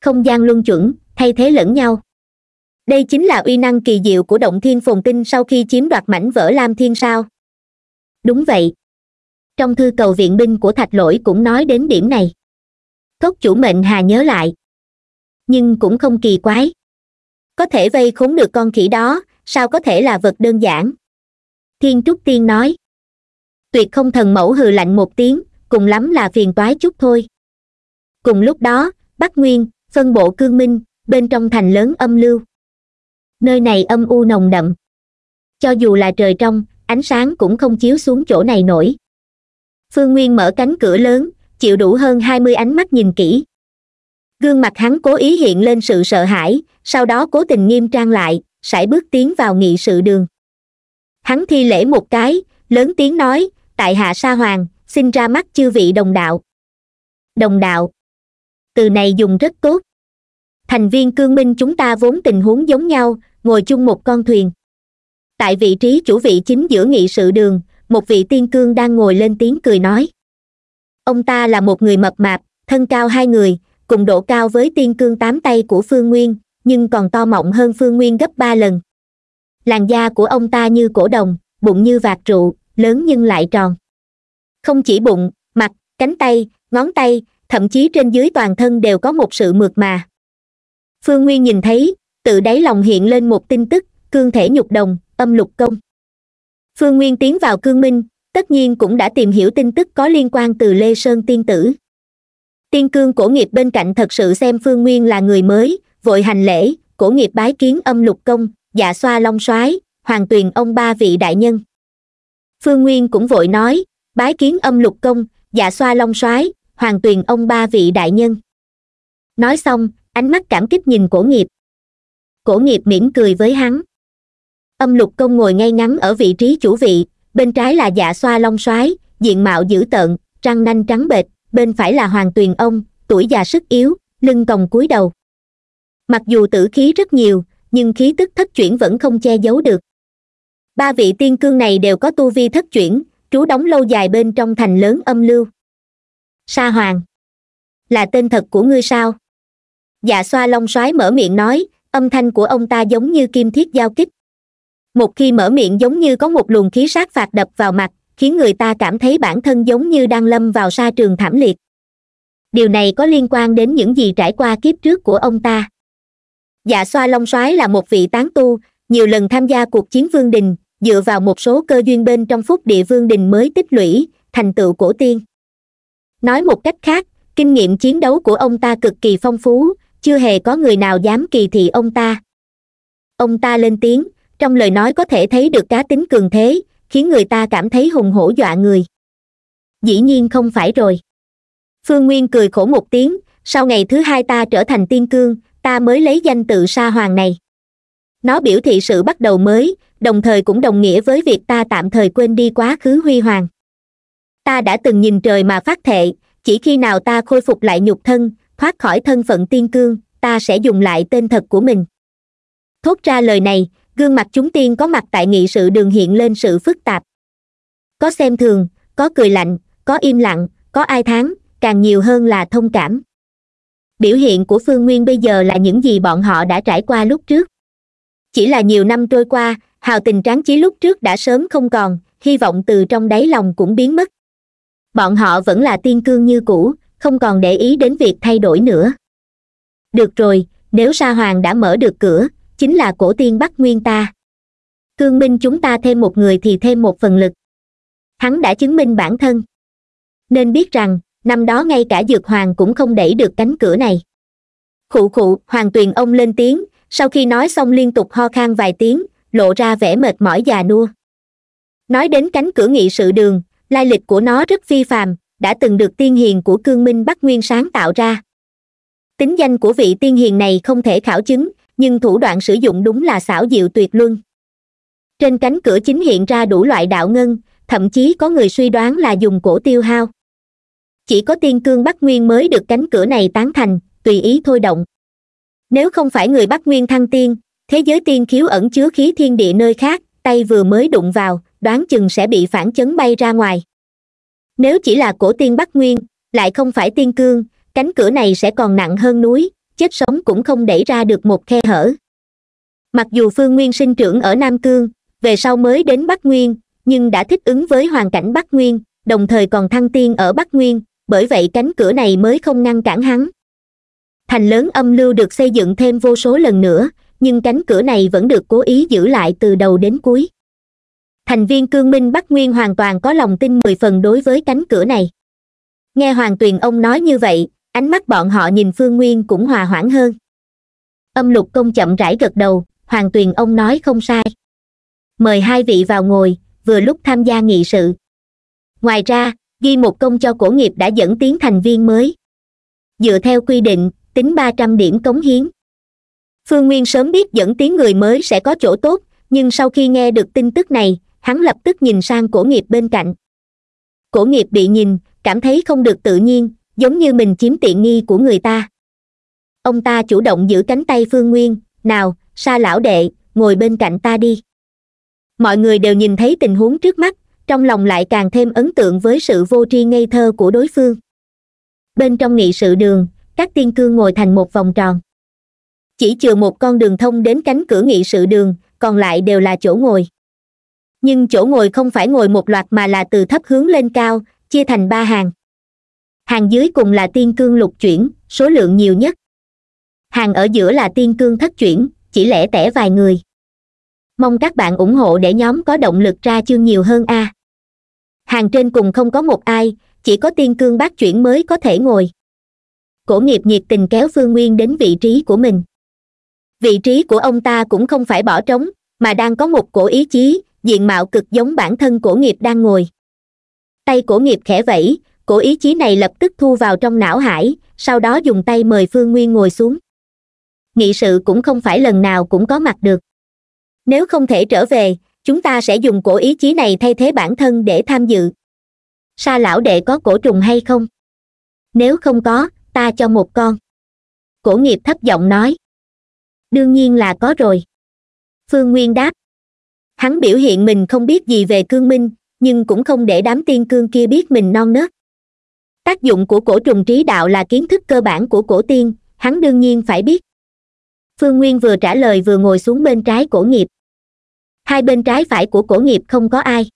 không gian luân chuẩn thay thế lẫn nhau đây chính là uy năng kỳ diệu của động thiên phồn tinh sau khi chiếm đoạt mảnh vỡ lam thiên sao đúng vậy trong thư cầu viện binh của thạch lỗi cũng nói đến điểm này cốc chủ mệnh hà nhớ lại nhưng cũng không kỳ quái có thể vây khốn được con khỉ đó sao có thể là vật đơn giản thiên trúc tiên nói tuyệt không thần mẫu hừ lạnh một tiếng cùng lắm là phiền toái chút thôi cùng lúc đó bắc nguyên phân bộ cương minh bên trong thành lớn âm lưu nơi này âm u nồng đậm cho dù là trời trong ánh sáng cũng không chiếu xuống chỗ này nổi phương nguyên mở cánh cửa lớn chịu đủ hơn hai mươi ánh mắt nhìn kỹ gương mặt hắn cố ý hiện lên sự sợ hãi sau đó cố tình nghiêm trang lại sải bước tiến vào nghị sự đường hắn thi lễ một cái lớn tiếng nói tại hạ sa hoàng xin ra mắt chư vị đồng đạo đồng đạo từ này dùng rất tốt thành viên cương minh chúng ta vốn tình huống giống nhau ngồi chung một con thuyền tại vị trí chủ vị chính giữa nghị sự đường một vị tiên cương đang ngồi lên tiếng cười nói ông ta là một người mập mạp thân cao hai người cùng độ cao với tiên cương tám tay của phương nguyên nhưng còn to mọng hơn phương nguyên gấp ba lần làn da của ông ta như cổ đồng bụng như vạt trụ lớn nhưng lại tròn không chỉ bụng mặt cánh tay ngón tay thậm chí trên dưới toàn thân đều có một sự mượt mà phương nguyên nhìn thấy tự đáy lòng hiện lên một tin tức cương thể nhục đồng âm lục công phương nguyên tiến vào cương minh tất nhiên cũng đã tìm hiểu tin tức có liên quan từ lê sơn tiên tử tiên cương cổ nghiệp bên cạnh thật sự xem phương nguyên là người mới vội hành lễ cổ nghiệp bái kiến âm lục công dạ xoa long soái hoàng tuyền ông ba vị đại nhân phương nguyên cũng vội nói bái kiến âm lục công dạ xoa long soái hoàng tuyền ông ba vị đại nhân nói xong ánh mắt cảm kích nhìn cổ nghiệp cổ nghiệp mỉm cười với hắn âm lục công ngồi ngay ngắn ở vị trí chủ vị bên trái là dạ xoa long soái diện mạo dữ tợn răng nanh trắng bệch bên phải là hoàng tuyền ông tuổi già sức yếu lưng còng cúi đầu mặc dù tử khí rất nhiều nhưng khí tức thất chuyển vẫn không che giấu được ba vị tiên cương này đều có tu vi thất chuyển trú đóng lâu dài bên trong thành lớn âm lưu sa hoàng là tên thật của ngươi sao dạ xoa long soái mở miệng nói âm thanh của ông ta giống như kim thiết giao kích một khi mở miệng giống như có một luồng khí sát phạt đập vào mặt khiến người ta cảm thấy bản thân giống như đang lâm vào sa trường thảm liệt điều này có liên quan đến những gì trải qua kiếp trước của ông ta dạ xoa long soái là một vị tán tu nhiều lần tham gia cuộc chiến vương đình dựa vào một số cơ duyên bên trong phúc địa vương đình mới tích lũy thành tựu cổ tiên nói một cách khác kinh nghiệm chiến đấu của ông ta cực kỳ phong phú chưa hề có người nào dám kỳ thị ông ta ông ta lên tiếng trong lời nói có thể thấy được cá tính cường thế khiến người ta cảm thấy hùng hổ dọa người dĩ nhiên không phải rồi phương nguyên cười khổ một tiếng sau ngày thứ hai ta trở thành tiên cương ta mới lấy danh tự sa hoàng này nó biểu thị sự bắt đầu mới đồng thời cũng đồng nghĩa với việc ta tạm thời quên đi quá khứ huy hoàng ta đã từng nhìn trời mà phát thệ chỉ khi nào ta khôi phục lại nhục thân thoát khỏi thân phận tiên cương ta sẽ dùng lại tên thật của mình thốt ra lời này gương mặt chúng tiên có mặt tại nghị sự đường hiện lên sự phức tạp có xem thường có cười lạnh có im lặng có ai thán càng nhiều hơn là thông cảm biểu hiện của phương nguyên bây giờ là những gì bọn họ đã trải qua lúc trước chỉ là nhiều năm trôi qua hào tình tráng chí lúc trước đã sớm không còn hy vọng từ trong đáy lòng cũng biến mất bọn họ vẫn là tiên cương như cũ không còn để ý đến việc thay đổi nữa được rồi nếu sa hoàng đã mở được cửa chính là cổ tiên bắc nguyên ta cương minh chúng ta thêm một người thì thêm một phần lực hắn đã chứng minh bản thân nên biết rằng năm đó ngay cả dược hoàng cũng không đẩy được cánh cửa này khụ khụ hoàng tuyền ông lên tiếng sau khi nói xong liên tục ho khan vài tiếng lộ ra vẻ mệt mỏi già nua nói đến cánh cửa nghị sự đường lai lịch của nó rất phi phàm đã từng được tiên hiền của cương minh bắc nguyên sáng tạo ra tính danh của vị tiên hiền này không thể khảo chứng nhưng thủ đoạn sử dụng đúng là xảo diệu tuyệt luân trên cánh cửa chính hiện ra đủ loại đạo ngân thậm chí có người suy đoán là dùng cổ tiêu hao chỉ có tiên cương bắc nguyên mới được cánh cửa này tán thành tùy ý thôi động nếu không phải người bắc nguyên thăng tiên thế giới tiên khiếu ẩn chứa khí thiên địa nơi khác tay vừa mới đụng vào đoán chừng sẽ bị phản chấn bay ra ngoài nếu chỉ là cổ tiên bắc nguyên lại không phải tiên cương cánh cửa này sẽ còn nặng hơn núi chết sống cũng không đẩy ra được một khe hở mặc dù phương nguyên sinh trưởng ở nam cương về sau mới đến bắc nguyên nhưng đã thích ứng với hoàn cảnh bắc nguyên đồng thời còn thăng tiên ở bắc nguyên bởi vậy cánh cửa này mới không ngăn cản hắn thành lớn âm lưu được xây dựng thêm vô số lần nữa nhưng cánh cửa này vẫn được cố ý giữ lại từ đầu đến cuối thành viên cương minh bắc nguyên hoàn toàn có lòng tin mười phần đối với cánh cửa này nghe hoàng tuyền ông nói như vậy ánh mắt bọn họ nhìn phương nguyên cũng hòa hoãn hơn âm lục công chậm rãi gật đầu hoàng tuyền ông nói không sai mời hai vị vào ngồi vừa lúc tham gia nghị sự ngoài ra ghi một công cho cổ nghiệp đã dẫn tiến thành viên mới dựa theo quy định tính ba trăm điểm cống hiến phương nguyên sớm biết dẫn tiến người mới sẽ có chỗ tốt nhưng sau khi nghe được tin tức này hắn lập tức nhìn sang cổ nghiệp bên cạnh cổ nghiệp bị nhìn cảm thấy không được tự nhiên giống như mình chiếm tiện nghi của người ta ông ta chủ động giữ cánh tay phương nguyên nào sa lão đệ ngồi bên cạnh ta đi mọi người đều nhìn thấy tình huống trước mắt trong lòng lại càng thêm ấn tượng với sự vô tri ngây thơ của đối phương bên trong nghị sự đường các tiên cương ngồi thành một vòng tròn chỉ trừ một con đường thông đến cánh cửa nghị sự đường còn lại đều là chỗ ngồi nhưng chỗ ngồi không phải ngồi một loạt mà là từ thấp hướng lên cao chia thành ba hàng hàng dưới cùng là tiên cương lục chuyển số lượng nhiều nhất hàng ở giữa là tiên cương thất chuyển chỉ lẻ tẻ vài người mong các bạn ủng hộ để nhóm có động lực ra chương nhiều hơn a à. hàng trên cùng không có một ai chỉ có tiên cương bát chuyển mới có thể ngồi cổ nghiệp nhiệt tình kéo phương nguyên đến vị trí của mình vị trí của ông ta cũng không phải bỏ trống mà đang có một cổ ý chí diện mạo cực giống bản thân cổ nghiệp đang ngồi tay cổ nghiệp khẽ vẫy cổ ý chí này lập tức thu vào trong não hải sau đó dùng tay mời phương nguyên ngồi xuống nghị sự cũng không phải lần nào cũng có mặt được nếu không thể trở về chúng ta sẽ dùng cổ ý chí này thay thế bản thân để tham dự sa lão đệ có cổ trùng hay không nếu không có ta cho một con cổ nghiệp thấp giọng nói đương nhiên là có rồi phương nguyên đáp hắn biểu hiện mình không biết gì về cương minh nhưng cũng không để đám tiên cương kia biết mình non nớt tác dụng của cổ trùng trí đạo là kiến thức cơ bản của cổ tiên hắn đương nhiên phải biết phương nguyên vừa trả lời vừa ngồi xuống bên trái cổ nghiệp hai bên trái phải của cổ nghiệp không có ai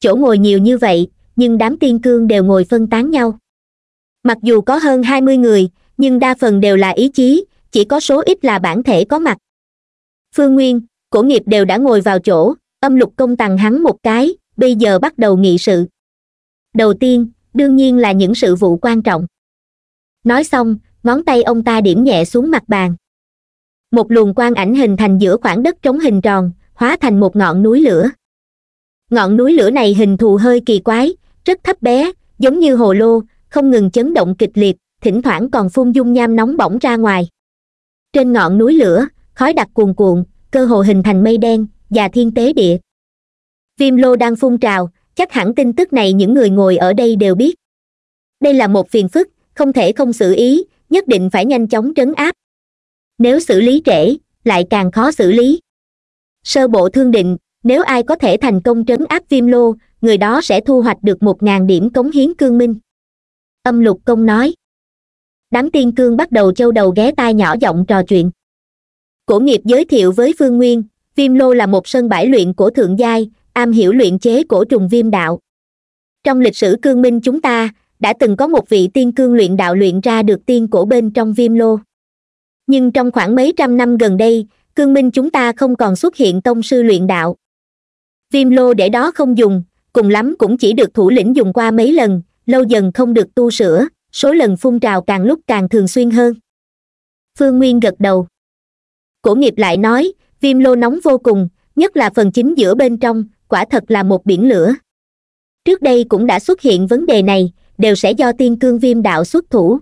chỗ ngồi nhiều như vậy nhưng đám tiên cương đều ngồi phân tán nhau mặc dù có hơn hai mươi người nhưng đa phần đều là ý chí chỉ có số ít là bản thể có mặt phương nguyên cổ nghiệp đều đã ngồi vào chỗ âm lục công tằng hắn một cái bây giờ bắt đầu nghị sự đầu tiên đương nhiên là những sự vụ quan trọng nói xong ngón tay ông ta điểm nhẹ xuống mặt bàn một luồng quang ảnh hình thành giữa khoảng đất trống hình tròn hóa thành một ngọn núi lửa ngọn núi lửa này hình thù hơi kỳ quái rất thấp bé giống như hồ lô không ngừng chấn động kịch liệt thỉnh thoảng còn phun dung nham nóng bỏng ra ngoài trên ngọn núi lửa khói đặc cuồn cuộn cơ hồ hình thành mây đen và thiên tế địa viêm lô đang phun trào chắc hẳn tin tức này những người ngồi ở đây đều biết đây là một phiền phức không thể không xử ý nhất định phải nhanh chóng trấn áp nếu xử lý trễ lại càng khó xử lý sơ bộ thương định nếu ai có thể thành công trấn áp viêm lô người đó sẽ thu hoạch được một ngàn điểm cống hiến cương minh âm lục công nói đám tiên cương bắt đầu châu đầu ghé tai nhỏ giọng trò chuyện cổ nghiệp giới thiệu với phương nguyên viêm lô là một sân bãi luyện của thượng giai am hiểu luyện chế cổ trùng viêm đạo trong lịch sử cương minh chúng ta đã từng có một vị tiên cương luyện đạo luyện ra được tiên cổ bên trong viêm lô nhưng trong khoảng mấy trăm năm gần đây cương minh chúng ta không còn xuất hiện tông sư luyện đạo viêm lô để đó không dùng cùng lắm cũng chỉ được thủ lĩnh dùng qua mấy lần lâu dần không được tu sửa số lần phun trào càng lúc càng thường xuyên hơn phương nguyên gật đầu cổ nghiệp lại nói viêm lô nóng vô cùng nhất là phần chính giữa bên trong quả thật là một biển lửa trước đây cũng đã xuất hiện vấn đề này đều sẽ do tiên cương viêm đạo xuất thủ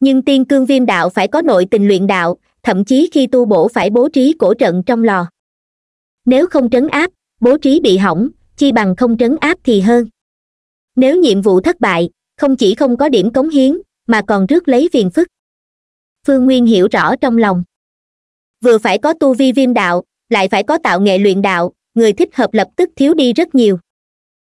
nhưng tiên cương viêm đạo phải có nội tình luyện đạo thậm chí khi tu bổ phải bố trí cổ trận trong lò nếu không trấn áp bố trí bị hỏng chi bằng không trấn áp thì hơn nếu nhiệm vụ thất bại không chỉ không có điểm cống hiến mà còn rước lấy phiền phức phương nguyên hiểu rõ trong lòng vừa phải có tu vi viêm đạo lại phải có tạo nghệ luyện đạo người thích hợp lập tức thiếu đi rất nhiều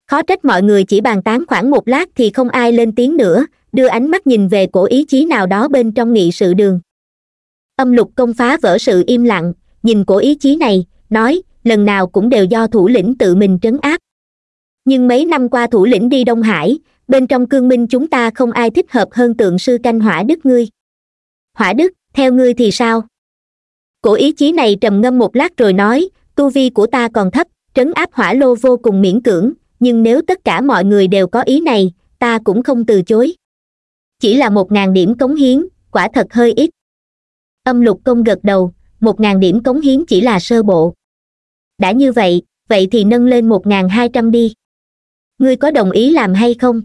khó trách mọi người chỉ bàn tán khoảng một lát thì không ai lên tiếng nữa đưa ánh mắt nhìn về cổ ý chí nào đó bên trong nghị sự đường âm lục công phá vỡ sự im lặng nhìn cổ ý chí này nói lần nào cũng đều do thủ lĩnh tự mình trấn áp nhưng mấy năm qua thủ lĩnh đi đông hải bên trong cương minh chúng ta không ai thích hợp hơn tượng sư canh hỏa đức ngươi hỏa đức theo ngươi thì sao cổ ý chí này trầm ngâm một lát rồi nói tu vi của ta còn thấp trấn áp hỏa lô vô cùng miễn cưỡng nhưng nếu tất cả mọi người đều có ý này ta cũng không từ chối chỉ là một ngàn điểm cống hiến quả thật hơi ít âm lục công gật đầu một ngàn điểm cống hiến chỉ là sơ bộ đã như vậy vậy thì nâng lên một ngàn hai trăm đi ngươi có đồng ý làm hay không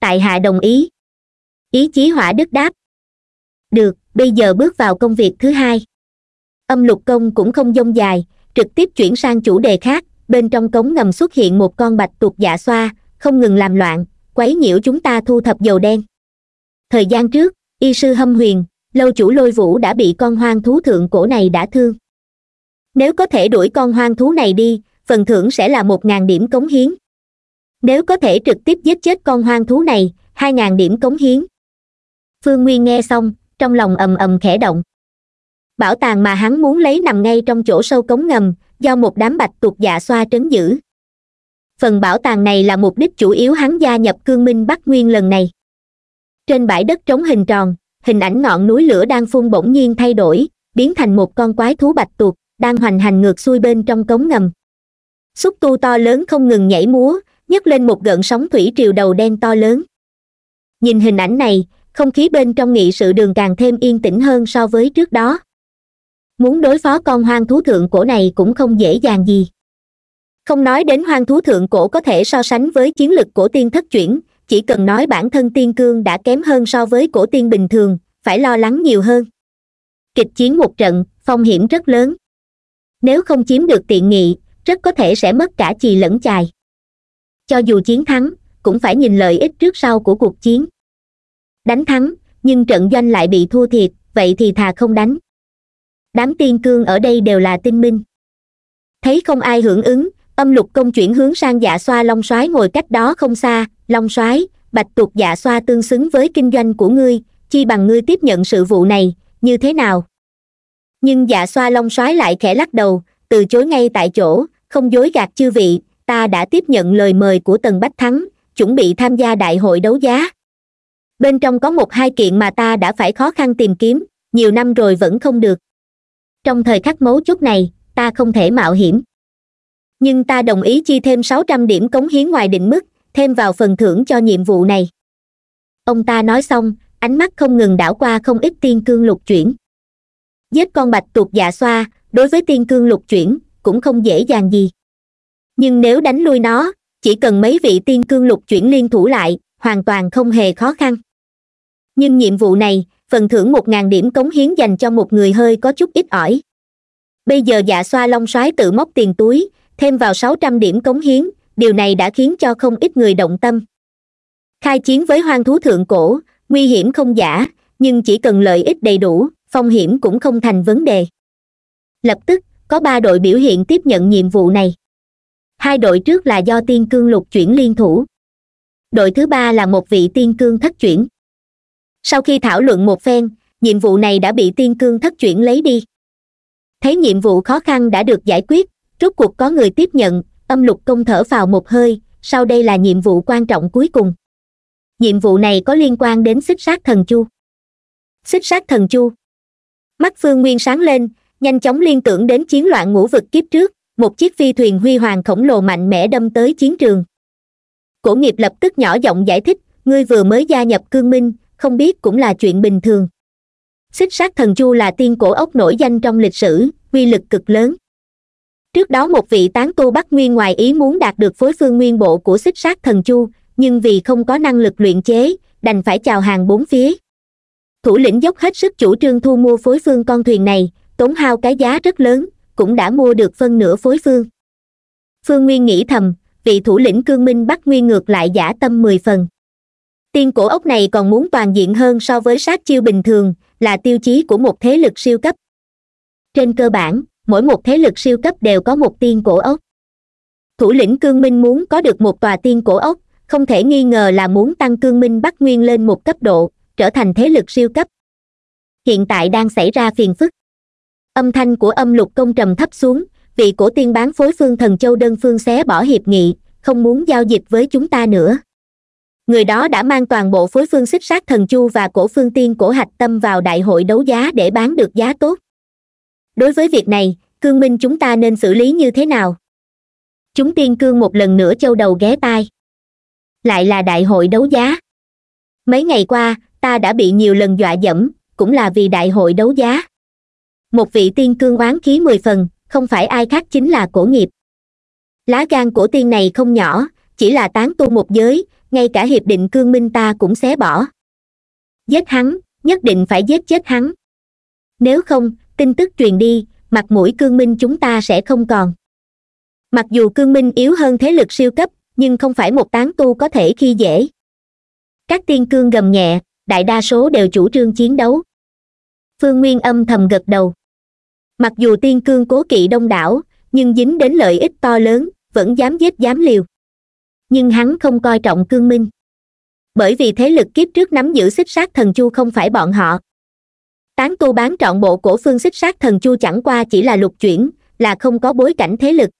tại hạ đồng ý ý chí hỏa đức đáp được bây giờ bước vào công việc thứ hai âm lục công cũng không dông dài trực tiếp chuyển sang chủ đề khác bên trong cống ngầm xuất hiện một con bạch tuộc dạ xoa không ngừng làm loạn quấy nhiễu chúng ta thu thập dầu đen thời gian trước y sư hâm huyền lâu chủ lôi vũ đã bị con hoang thú thượng cổ này đã thương nếu có thể đuổi con hoang thú này đi phần thưởng sẽ là một ngàn điểm cống hiến nếu có thể trực tiếp giết chết con hoang thú này hai ngàn điểm cống hiến phương nguyên nghe xong trong lòng ầm ầm khẽ động bảo tàng mà hắn muốn lấy nằm ngay trong chỗ sâu cống ngầm do một đám bạch tuộc dạ xoa trấn giữ phần bảo tàng này là mục đích chủ yếu hắn gia nhập cương minh bắc nguyên lần này trên bãi đất trống hình tròn hình ảnh ngọn núi lửa đang phun bỗng nhiên thay đổi biến thành một con quái thú bạch tuộc đang hoành hành ngược xuôi bên trong cống ngầm xúc tu to lớn không ngừng nhảy múa nhấc lên một gợn sóng thủy triều đầu đen to lớn nhìn hình ảnh này không khí bên trong nghị sự đường càng thêm yên tĩnh hơn so với trước đó muốn đối phó con hoang thú thượng cổ này cũng không dễ dàng gì không nói đến hoang thú thượng cổ có thể so sánh với chiến lực của tiên thất chuyển chỉ cần nói bản thân tiên cương đã kém hơn so với cổ tiên bình thường phải lo lắng nhiều hơn kịch chiến một trận phong hiểm rất lớn nếu không chiếm được tiện nghị rất có thể sẽ mất cả chì lẫn chài cho dù chiến thắng cũng phải nhìn lợi ích trước sau của cuộc chiến đánh thắng nhưng trận doanh lại bị thua thiệt vậy thì thà không đánh đám tiên cương ở đây đều là tinh minh thấy không ai hưởng ứng âm lục công chuyển hướng sang dạ xoa long soái ngồi cách đó không xa long soái bạch tuộc dạ xoa tương xứng với kinh doanh của ngươi chi bằng ngươi tiếp nhận sự vụ này như thế nào nhưng dạ xoa long soái lại khẽ lắc đầu từ chối ngay tại chỗ không dối gạt chư vị ta đã tiếp nhận lời mời của tần bách thắng chuẩn bị tham gia đại hội đấu giá bên trong có một hai kiện mà ta đã phải khó khăn tìm kiếm nhiều năm rồi vẫn không được trong thời khắc mấu chốt này ta không thể mạo hiểm nhưng ta đồng ý chi thêm sáu trăm điểm cống hiến ngoài định mức thêm vào phần thưởng cho nhiệm vụ này ông ta nói xong ánh mắt không ngừng đảo qua không ít tiên cương lục chuyển giết con bạch tuột dạ xoa đối với tiên cương lục chuyển cũng không dễ dàng gì nhưng nếu đánh lui nó chỉ cần mấy vị tiên cương lục chuyển liên thủ lại hoàn toàn không hề khó khăn nhưng nhiệm vụ này phần thưởng một ngàn điểm cống hiến dành cho một người hơi có chút ít ỏi bây giờ dạ xoa long soái tự móc tiền túi thêm vào sáu trăm điểm cống hiến điều này đã khiến cho không ít người động tâm khai chiến với hoang thú thượng cổ nguy hiểm không giả nhưng chỉ cần lợi ích đầy đủ phong hiểm cũng không thành vấn đề lập tức có ba đội biểu hiện tiếp nhận nhiệm vụ này hai đội trước là do tiên cương lục chuyển liên thủ đội thứ ba là một vị tiên cương thất chuyển sau khi thảo luận một phen nhiệm vụ này đã bị tiên cương thất chuyển lấy đi thấy nhiệm vụ khó khăn đã được giải quyết rốt cuộc có người tiếp nhận âm lục công thở vào một hơi sau đây là nhiệm vụ quan trọng cuối cùng nhiệm vụ này có liên quan đến xích sát thần chu xích sát thần chu mắt phương nguyên sáng lên nhanh chóng liên tưởng đến chiến loạn ngũ vực kiếp trước một chiếc phi thuyền huy hoàng khổng lồ mạnh mẽ đâm tới chiến trường cổ nghiệp lập tức nhỏ giọng giải thích ngươi vừa mới gia nhập cương minh không biết cũng là chuyện bình thường xích sát thần chu là tiên cổ ốc nổi danh trong lịch sử uy lực cực lớn trước đó một vị tán tu bắc nguyên ngoài ý muốn đạt được phối phương nguyên bộ của xích sát thần chu nhưng vì không có năng lực luyện chế đành phải chào hàng bốn phía thủ lĩnh dốc hết sức chủ trương thu mua phối phương con thuyền này tốn hao cái giá rất lớn cũng đã mua được phân nửa phối phương phương nguyên nghĩ thầm vị thủ lĩnh cương minh bắc nguyên ngược lại giả tâm mười phần tiên cổ ốc này còn muốn toàn diện hơn so với sát chiêu bình thường là tiêu chí của một thế lực siêu cấp trên cơ bản mỗi một thế lực siêu cấp đều có một tiên cổ ốc thủ lĩnh cương minh muốn có được một tòa tiên cổ ốc không thể nghi ngờ là muốn tăng cương minh bắc nguyên lên một cấp độ trở thành thế lực siêu cấp hiện tại đang xảy ra phiền phức âm thanh của âm lục công trầm thấp xuống vị cổ tiên bán phối phương thần châu đơn phương xé bỏ hiệp nghị không muốn giao dịch với chúng ta nữa người đó đã mang toàn bộ phối phương xích sát thần chu và cổ phương tiên cổ hạch tâm vào đại hội đấu giá để bán được giá tốt đối với việc này cương minh chúng ta nên xử lý như thế nào chúng tiên cương một lần nữa châu đầu ghé tai lại là đại hội đấu giá mấy ngày qua ta đã bị nhiều lần dọa dẫm cũng là vì đại hội đấu giá một vị tiên cương oán khí mười phần không phải ai khác chính là cổ nghiệp lá gan của tiên này không nhỏ chỉ là tán tu một giới ngay cả hiệp định cương minh ta cũng xé bỏ giết hắn nhất định phải giết chết hắn nếu không tin tức truyền đi mặt mũi cương minh chúng ta sẽ không còn mặc dù cương minh yếu hơn thế lực siêu cấp nhưng không phải một tán tu có thể khi dễ các tiên cương gầm nhẹ đại đa số đều chủ trương chiến đấu phương nguyên âm thầm gật đầu mặc dù tiên cương cố kỵ đông đảo nhưng dính đến lợi ích to lớn vẫn dám giết dám liều nhưng hắn không coi trọng cương minh bởi vì thế lực kiếp trước nắm giữ xích sát thần chu không phải bọn họ tán tu bán trọn bộ cổ phương xích sát thần chu chẳng qua chỉ là lục chuyển là không có bối cảnh thế lực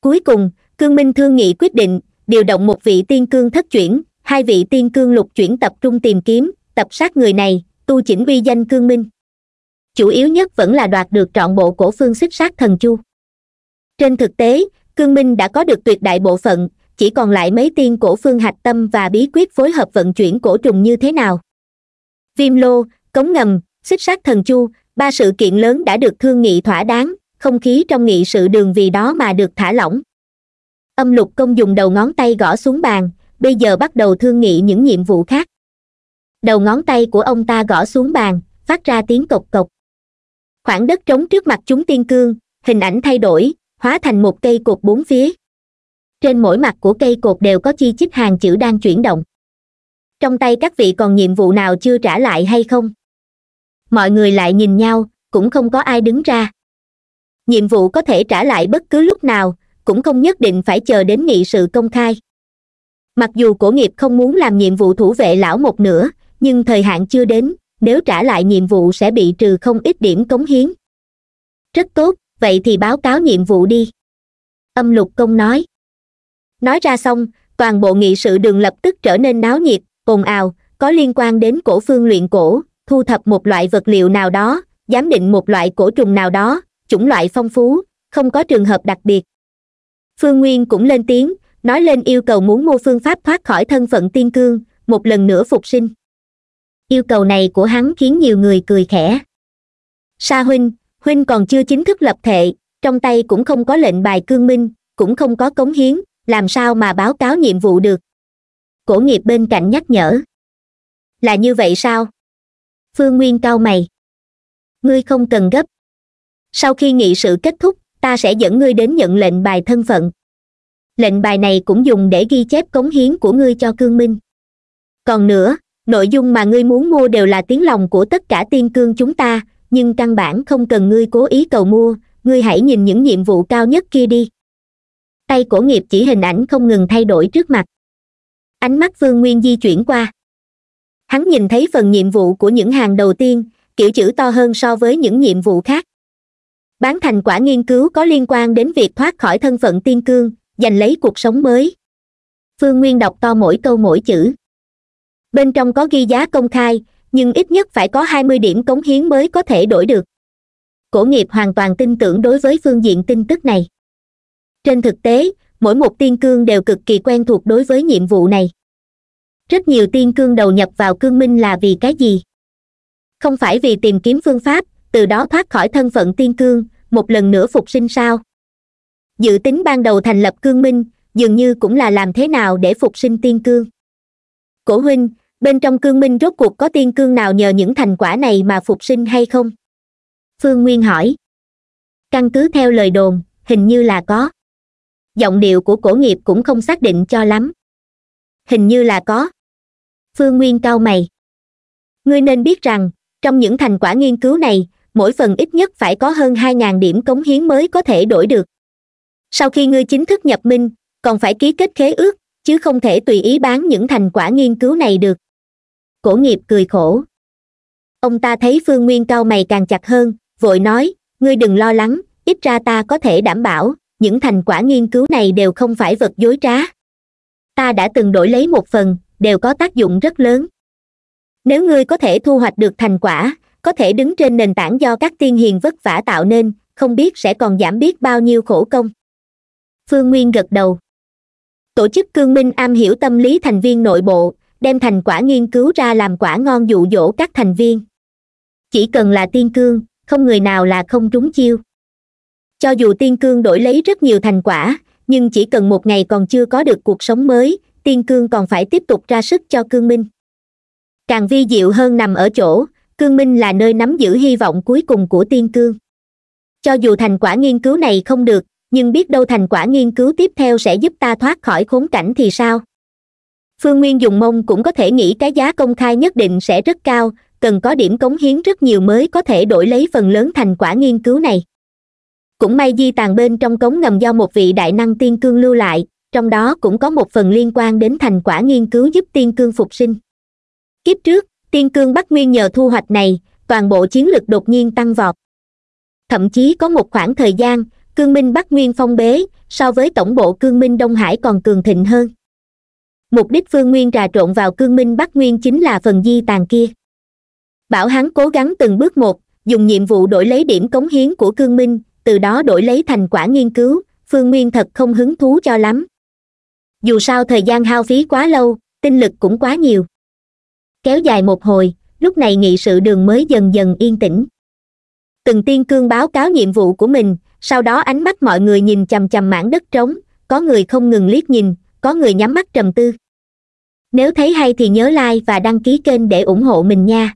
cuối cùng cương minh thương nghị quyết định điều động một vị tiên cương thất chuyển hai vị tiên cương lục chuyển tập trung tìm kiếm tập sát người này tu chỉnh uy danh cương minh chủ yếu nhất vẫn là đoạt được trọn bộ cổ phương xích sát thần chu trên thực tế cương minh đã có được tuyệt đại bộ phận chỉ còn lại mấy tiên cổ phương hạch tâm và bí quyết phối hợp vận chuyển cổ trùng như thế nào viêm lô cống ngầm xích sát thần chu ba sự kiện lớn đã được thương nghị thỏa đáng không khí trong nghị sự đường vì đó mà được thả lỏng âm lục công dùng đầu ngón tay gõ xuống bàn bây giờ bắt đầu thương nghị những nhiệm vụ khác đầu ngón tay của ông ta gõ xuống bàn phát ra tiếng cộc cộc khoảng đất trống trước mặt chúng tiên cương hình ảnh thay đổi hóa thành một cây cột bốn phía trên mỗi mặt của cây cột đều có chi chít hàng chữ đang chuyển động trong tay các vị còn nhiệm vụ nào chưa trả lại hay không mọi người lại nhìn nhau cũng không có ai đứng ra nhiệm vụ có thể trả lại bất cứ lúc nào cũng không nhất định phải chờ đến nghị sự công khai mặc dù cổ nghiệp không muốn làm nhiệm vụ thủ vệ lão một nữa nhưng thời hạn chưa đến nếu trả lại nhiệm vụ sẽ bị trừ không ít điểm cống hiến rất tốt vậy thì báo cáo nhiệm vụ đi âm lục công nói nói ra xong toàn bộ nghị sự đường lập tức trở nên náo nhiệt ồn ào có liên quan đến cổ phương luyện cổ thu thập một loại vật liệu nào đó giám định một loại cổ trùng nào đó chủng loại phong phú không có trường hợp đặc biệt phương nguyên cũng lên tiếng nói lên yêu cầu muốn mua phương pháp thoát khỏi thân phận tiên cương một lần nữa phục sinh yêu cầu này của hắn khiến nhiều người cười khẽ sa huynh huynh còn chưa chính thức lập thệ trong tay cũng không có lệnh bài cương minh cũng không có cống hiến làm sao mà báo cáo nhiệm vụ được cổ nghiệp bên cạnh nhắc nhở là như vậy sao phương nguyên cao mày ngươi không cần gấp sau khi nghị sự kết thúc ta sẽ dẫn ngươi đến nhận lệnh bài thân phận lệnh bài này cũng dùng để ghi chép cống hiến của ngươi cho cương minh còn nữa nội dung mà ngươi muốn mua đều là tiếng lòng của tất cả tiên cương chúng ta nhưng căn bản không cần ngươi cố ý cầu mua ngươi hãy nhìn những nhiệm vụ cao nhất kia đi tay của nghiệp chỉ hình ảnh không ngừng thay đổi trước mặt ánh mắt phương nguyên di chuyển qua hắn nhìn thấy phần nhiệm vụ của những hàng đầu tiên kiểu chữ to hơn so với những nhiệm vụ khác bán thành quả nghiên cứu có liên quan đến việc thoát khỏi thân phận tiên cương giành lấy cuộc sống mới phương nguyên đọc to mỗi câu mỗi chữ bên trong có ghi giá công khai nhưng ít nhất phải có hai mươi điểm cống hiến mới có thể đổi được cổ nghiệp hoàn toàn tin tưởng đối với phương diện tin tức này trên thực tế mỗi một tiên cương đều cực kỳ quen thuộc đối với nhiệm vụ này rất nhiều tiên cương đầu nhập vào cương minh là vì cái gì không phải vì tìm kiếm phương pháp từ đó thoát khỏi thân phận tiên cương một lần nữa phục sinh sao dự tính ban đầu thành lập cương minh dường như cũng là làm thế nào để phục sinh tiên cương cổ huynh bên trong cương minh rốt cuộc có tiên cương nào nhờ những thành quả này mà phục sinh hay không phương nguyên hỏi căn cứ theo lời đồn hình như là có giọng điệu của cổ nghiệp cũng không xác định cho lắm hình như là có phương nguyên cao mày ngươi nên biết rằng trong những thành quả nghiên cứu này mỗi phần ít nhất phải có hơn hai ngàn điểm cống hiến mới có thể đổi được sau khi ngươi chính thức nhập minh còn phải ký kết khế ước chứ không thể tùy ý bán những thành quả nghiên cứu này được cổ nghiệp cười khổ ông ta thấy phương nguyên cao mày càng chặt hơn vội nói ngươi đừng lo lắng ít ra ta có thể đảm bảo những thành quả nghiên cứu này đều không phải vật dối trá ta đã từng đổi lấy một phần đều có tác dụng rất lớn nếu ngươi có thể thu hoạch được thành quả có thể đứng trên nền tảng do các tiên hiền vất vả tạo nên không biết sẽ còn giảm biết bao nhiêu khổ công phương nguyên gật đầu tổ chức cương minh am hiểu tâm lý thành viên nội bộ đem thành quả nghiên cứu ra làm quả ngon dụ dỗ các thành viên chỉ cần là tiên cương không người nào là không trúng chiêu cho dù tiên cương đổi lấy rất nhiều thành quả nhưng chỉ cần một ngày còn chưa có được cuộc sống mới tiên cương còn phải tiếp tục ra sức cho cương minh càng vi diệu hơn nằm ở chỗ cương minh là nơi nắm giữ hy vọng cuối cùng của tiên cương cho dù thành quả nghiên cứu này không được nhưng biết đâu thành quả nghiên cứu tiếp theo sẽ giúp ta thoát khỏi khốn cảnh thì sao phương nguyên dùng mông cũng có thể nghĩ cái giá công khai nhất định sẽ rất cao cần có điểm cống hiến rất nhiều mới có thể đổi lấy phần lớn thành quả nghiên cứu này cũng may di tàn bên trong cống ngầm do một vị đại năng tiên cương lưu lại trong đó cũng có một phần liên quan đến thành quả nghiên cứu giúp tiên cương phục sinh kiếp trước tiên cương bắc nguyên nhờ thu hoạch này toàn bộ chiến lực đột nhiên tăng vọt thậm chí có một khoảng thời gian cương minh bắc nguyên phong bế so với tổng bộ cương minh đông hải còn cường thịnh hơn mục đích phương nguyên trà trộn vào cương minh bắc nguyên chính là phần di tàn kia bảo hắn cố gắng từng bước một dùng nhiệm vụ đổi lấy điểm cống hiến của cương minh từ đó đổi lấy thành quả nghiên cứu phương nguyên thật không hứng thú cho lắm dù sao thời gian hao phí quá lâu tinh lực cũng quá nhiều kéo dài một hồi lúc này nghị sự đường mới dần dần yên tĩnh từng tiên cương báo cáo nhiệm vụ của mình sau đó ánh mắt mọi người nhìn chằm chằm mảng đất trống có người không ngừng liếc nhìn có người nhắm mắt trầm tư nếu thấy hay thì nhớ like và đăng ký kênh để ủng hộ mình nha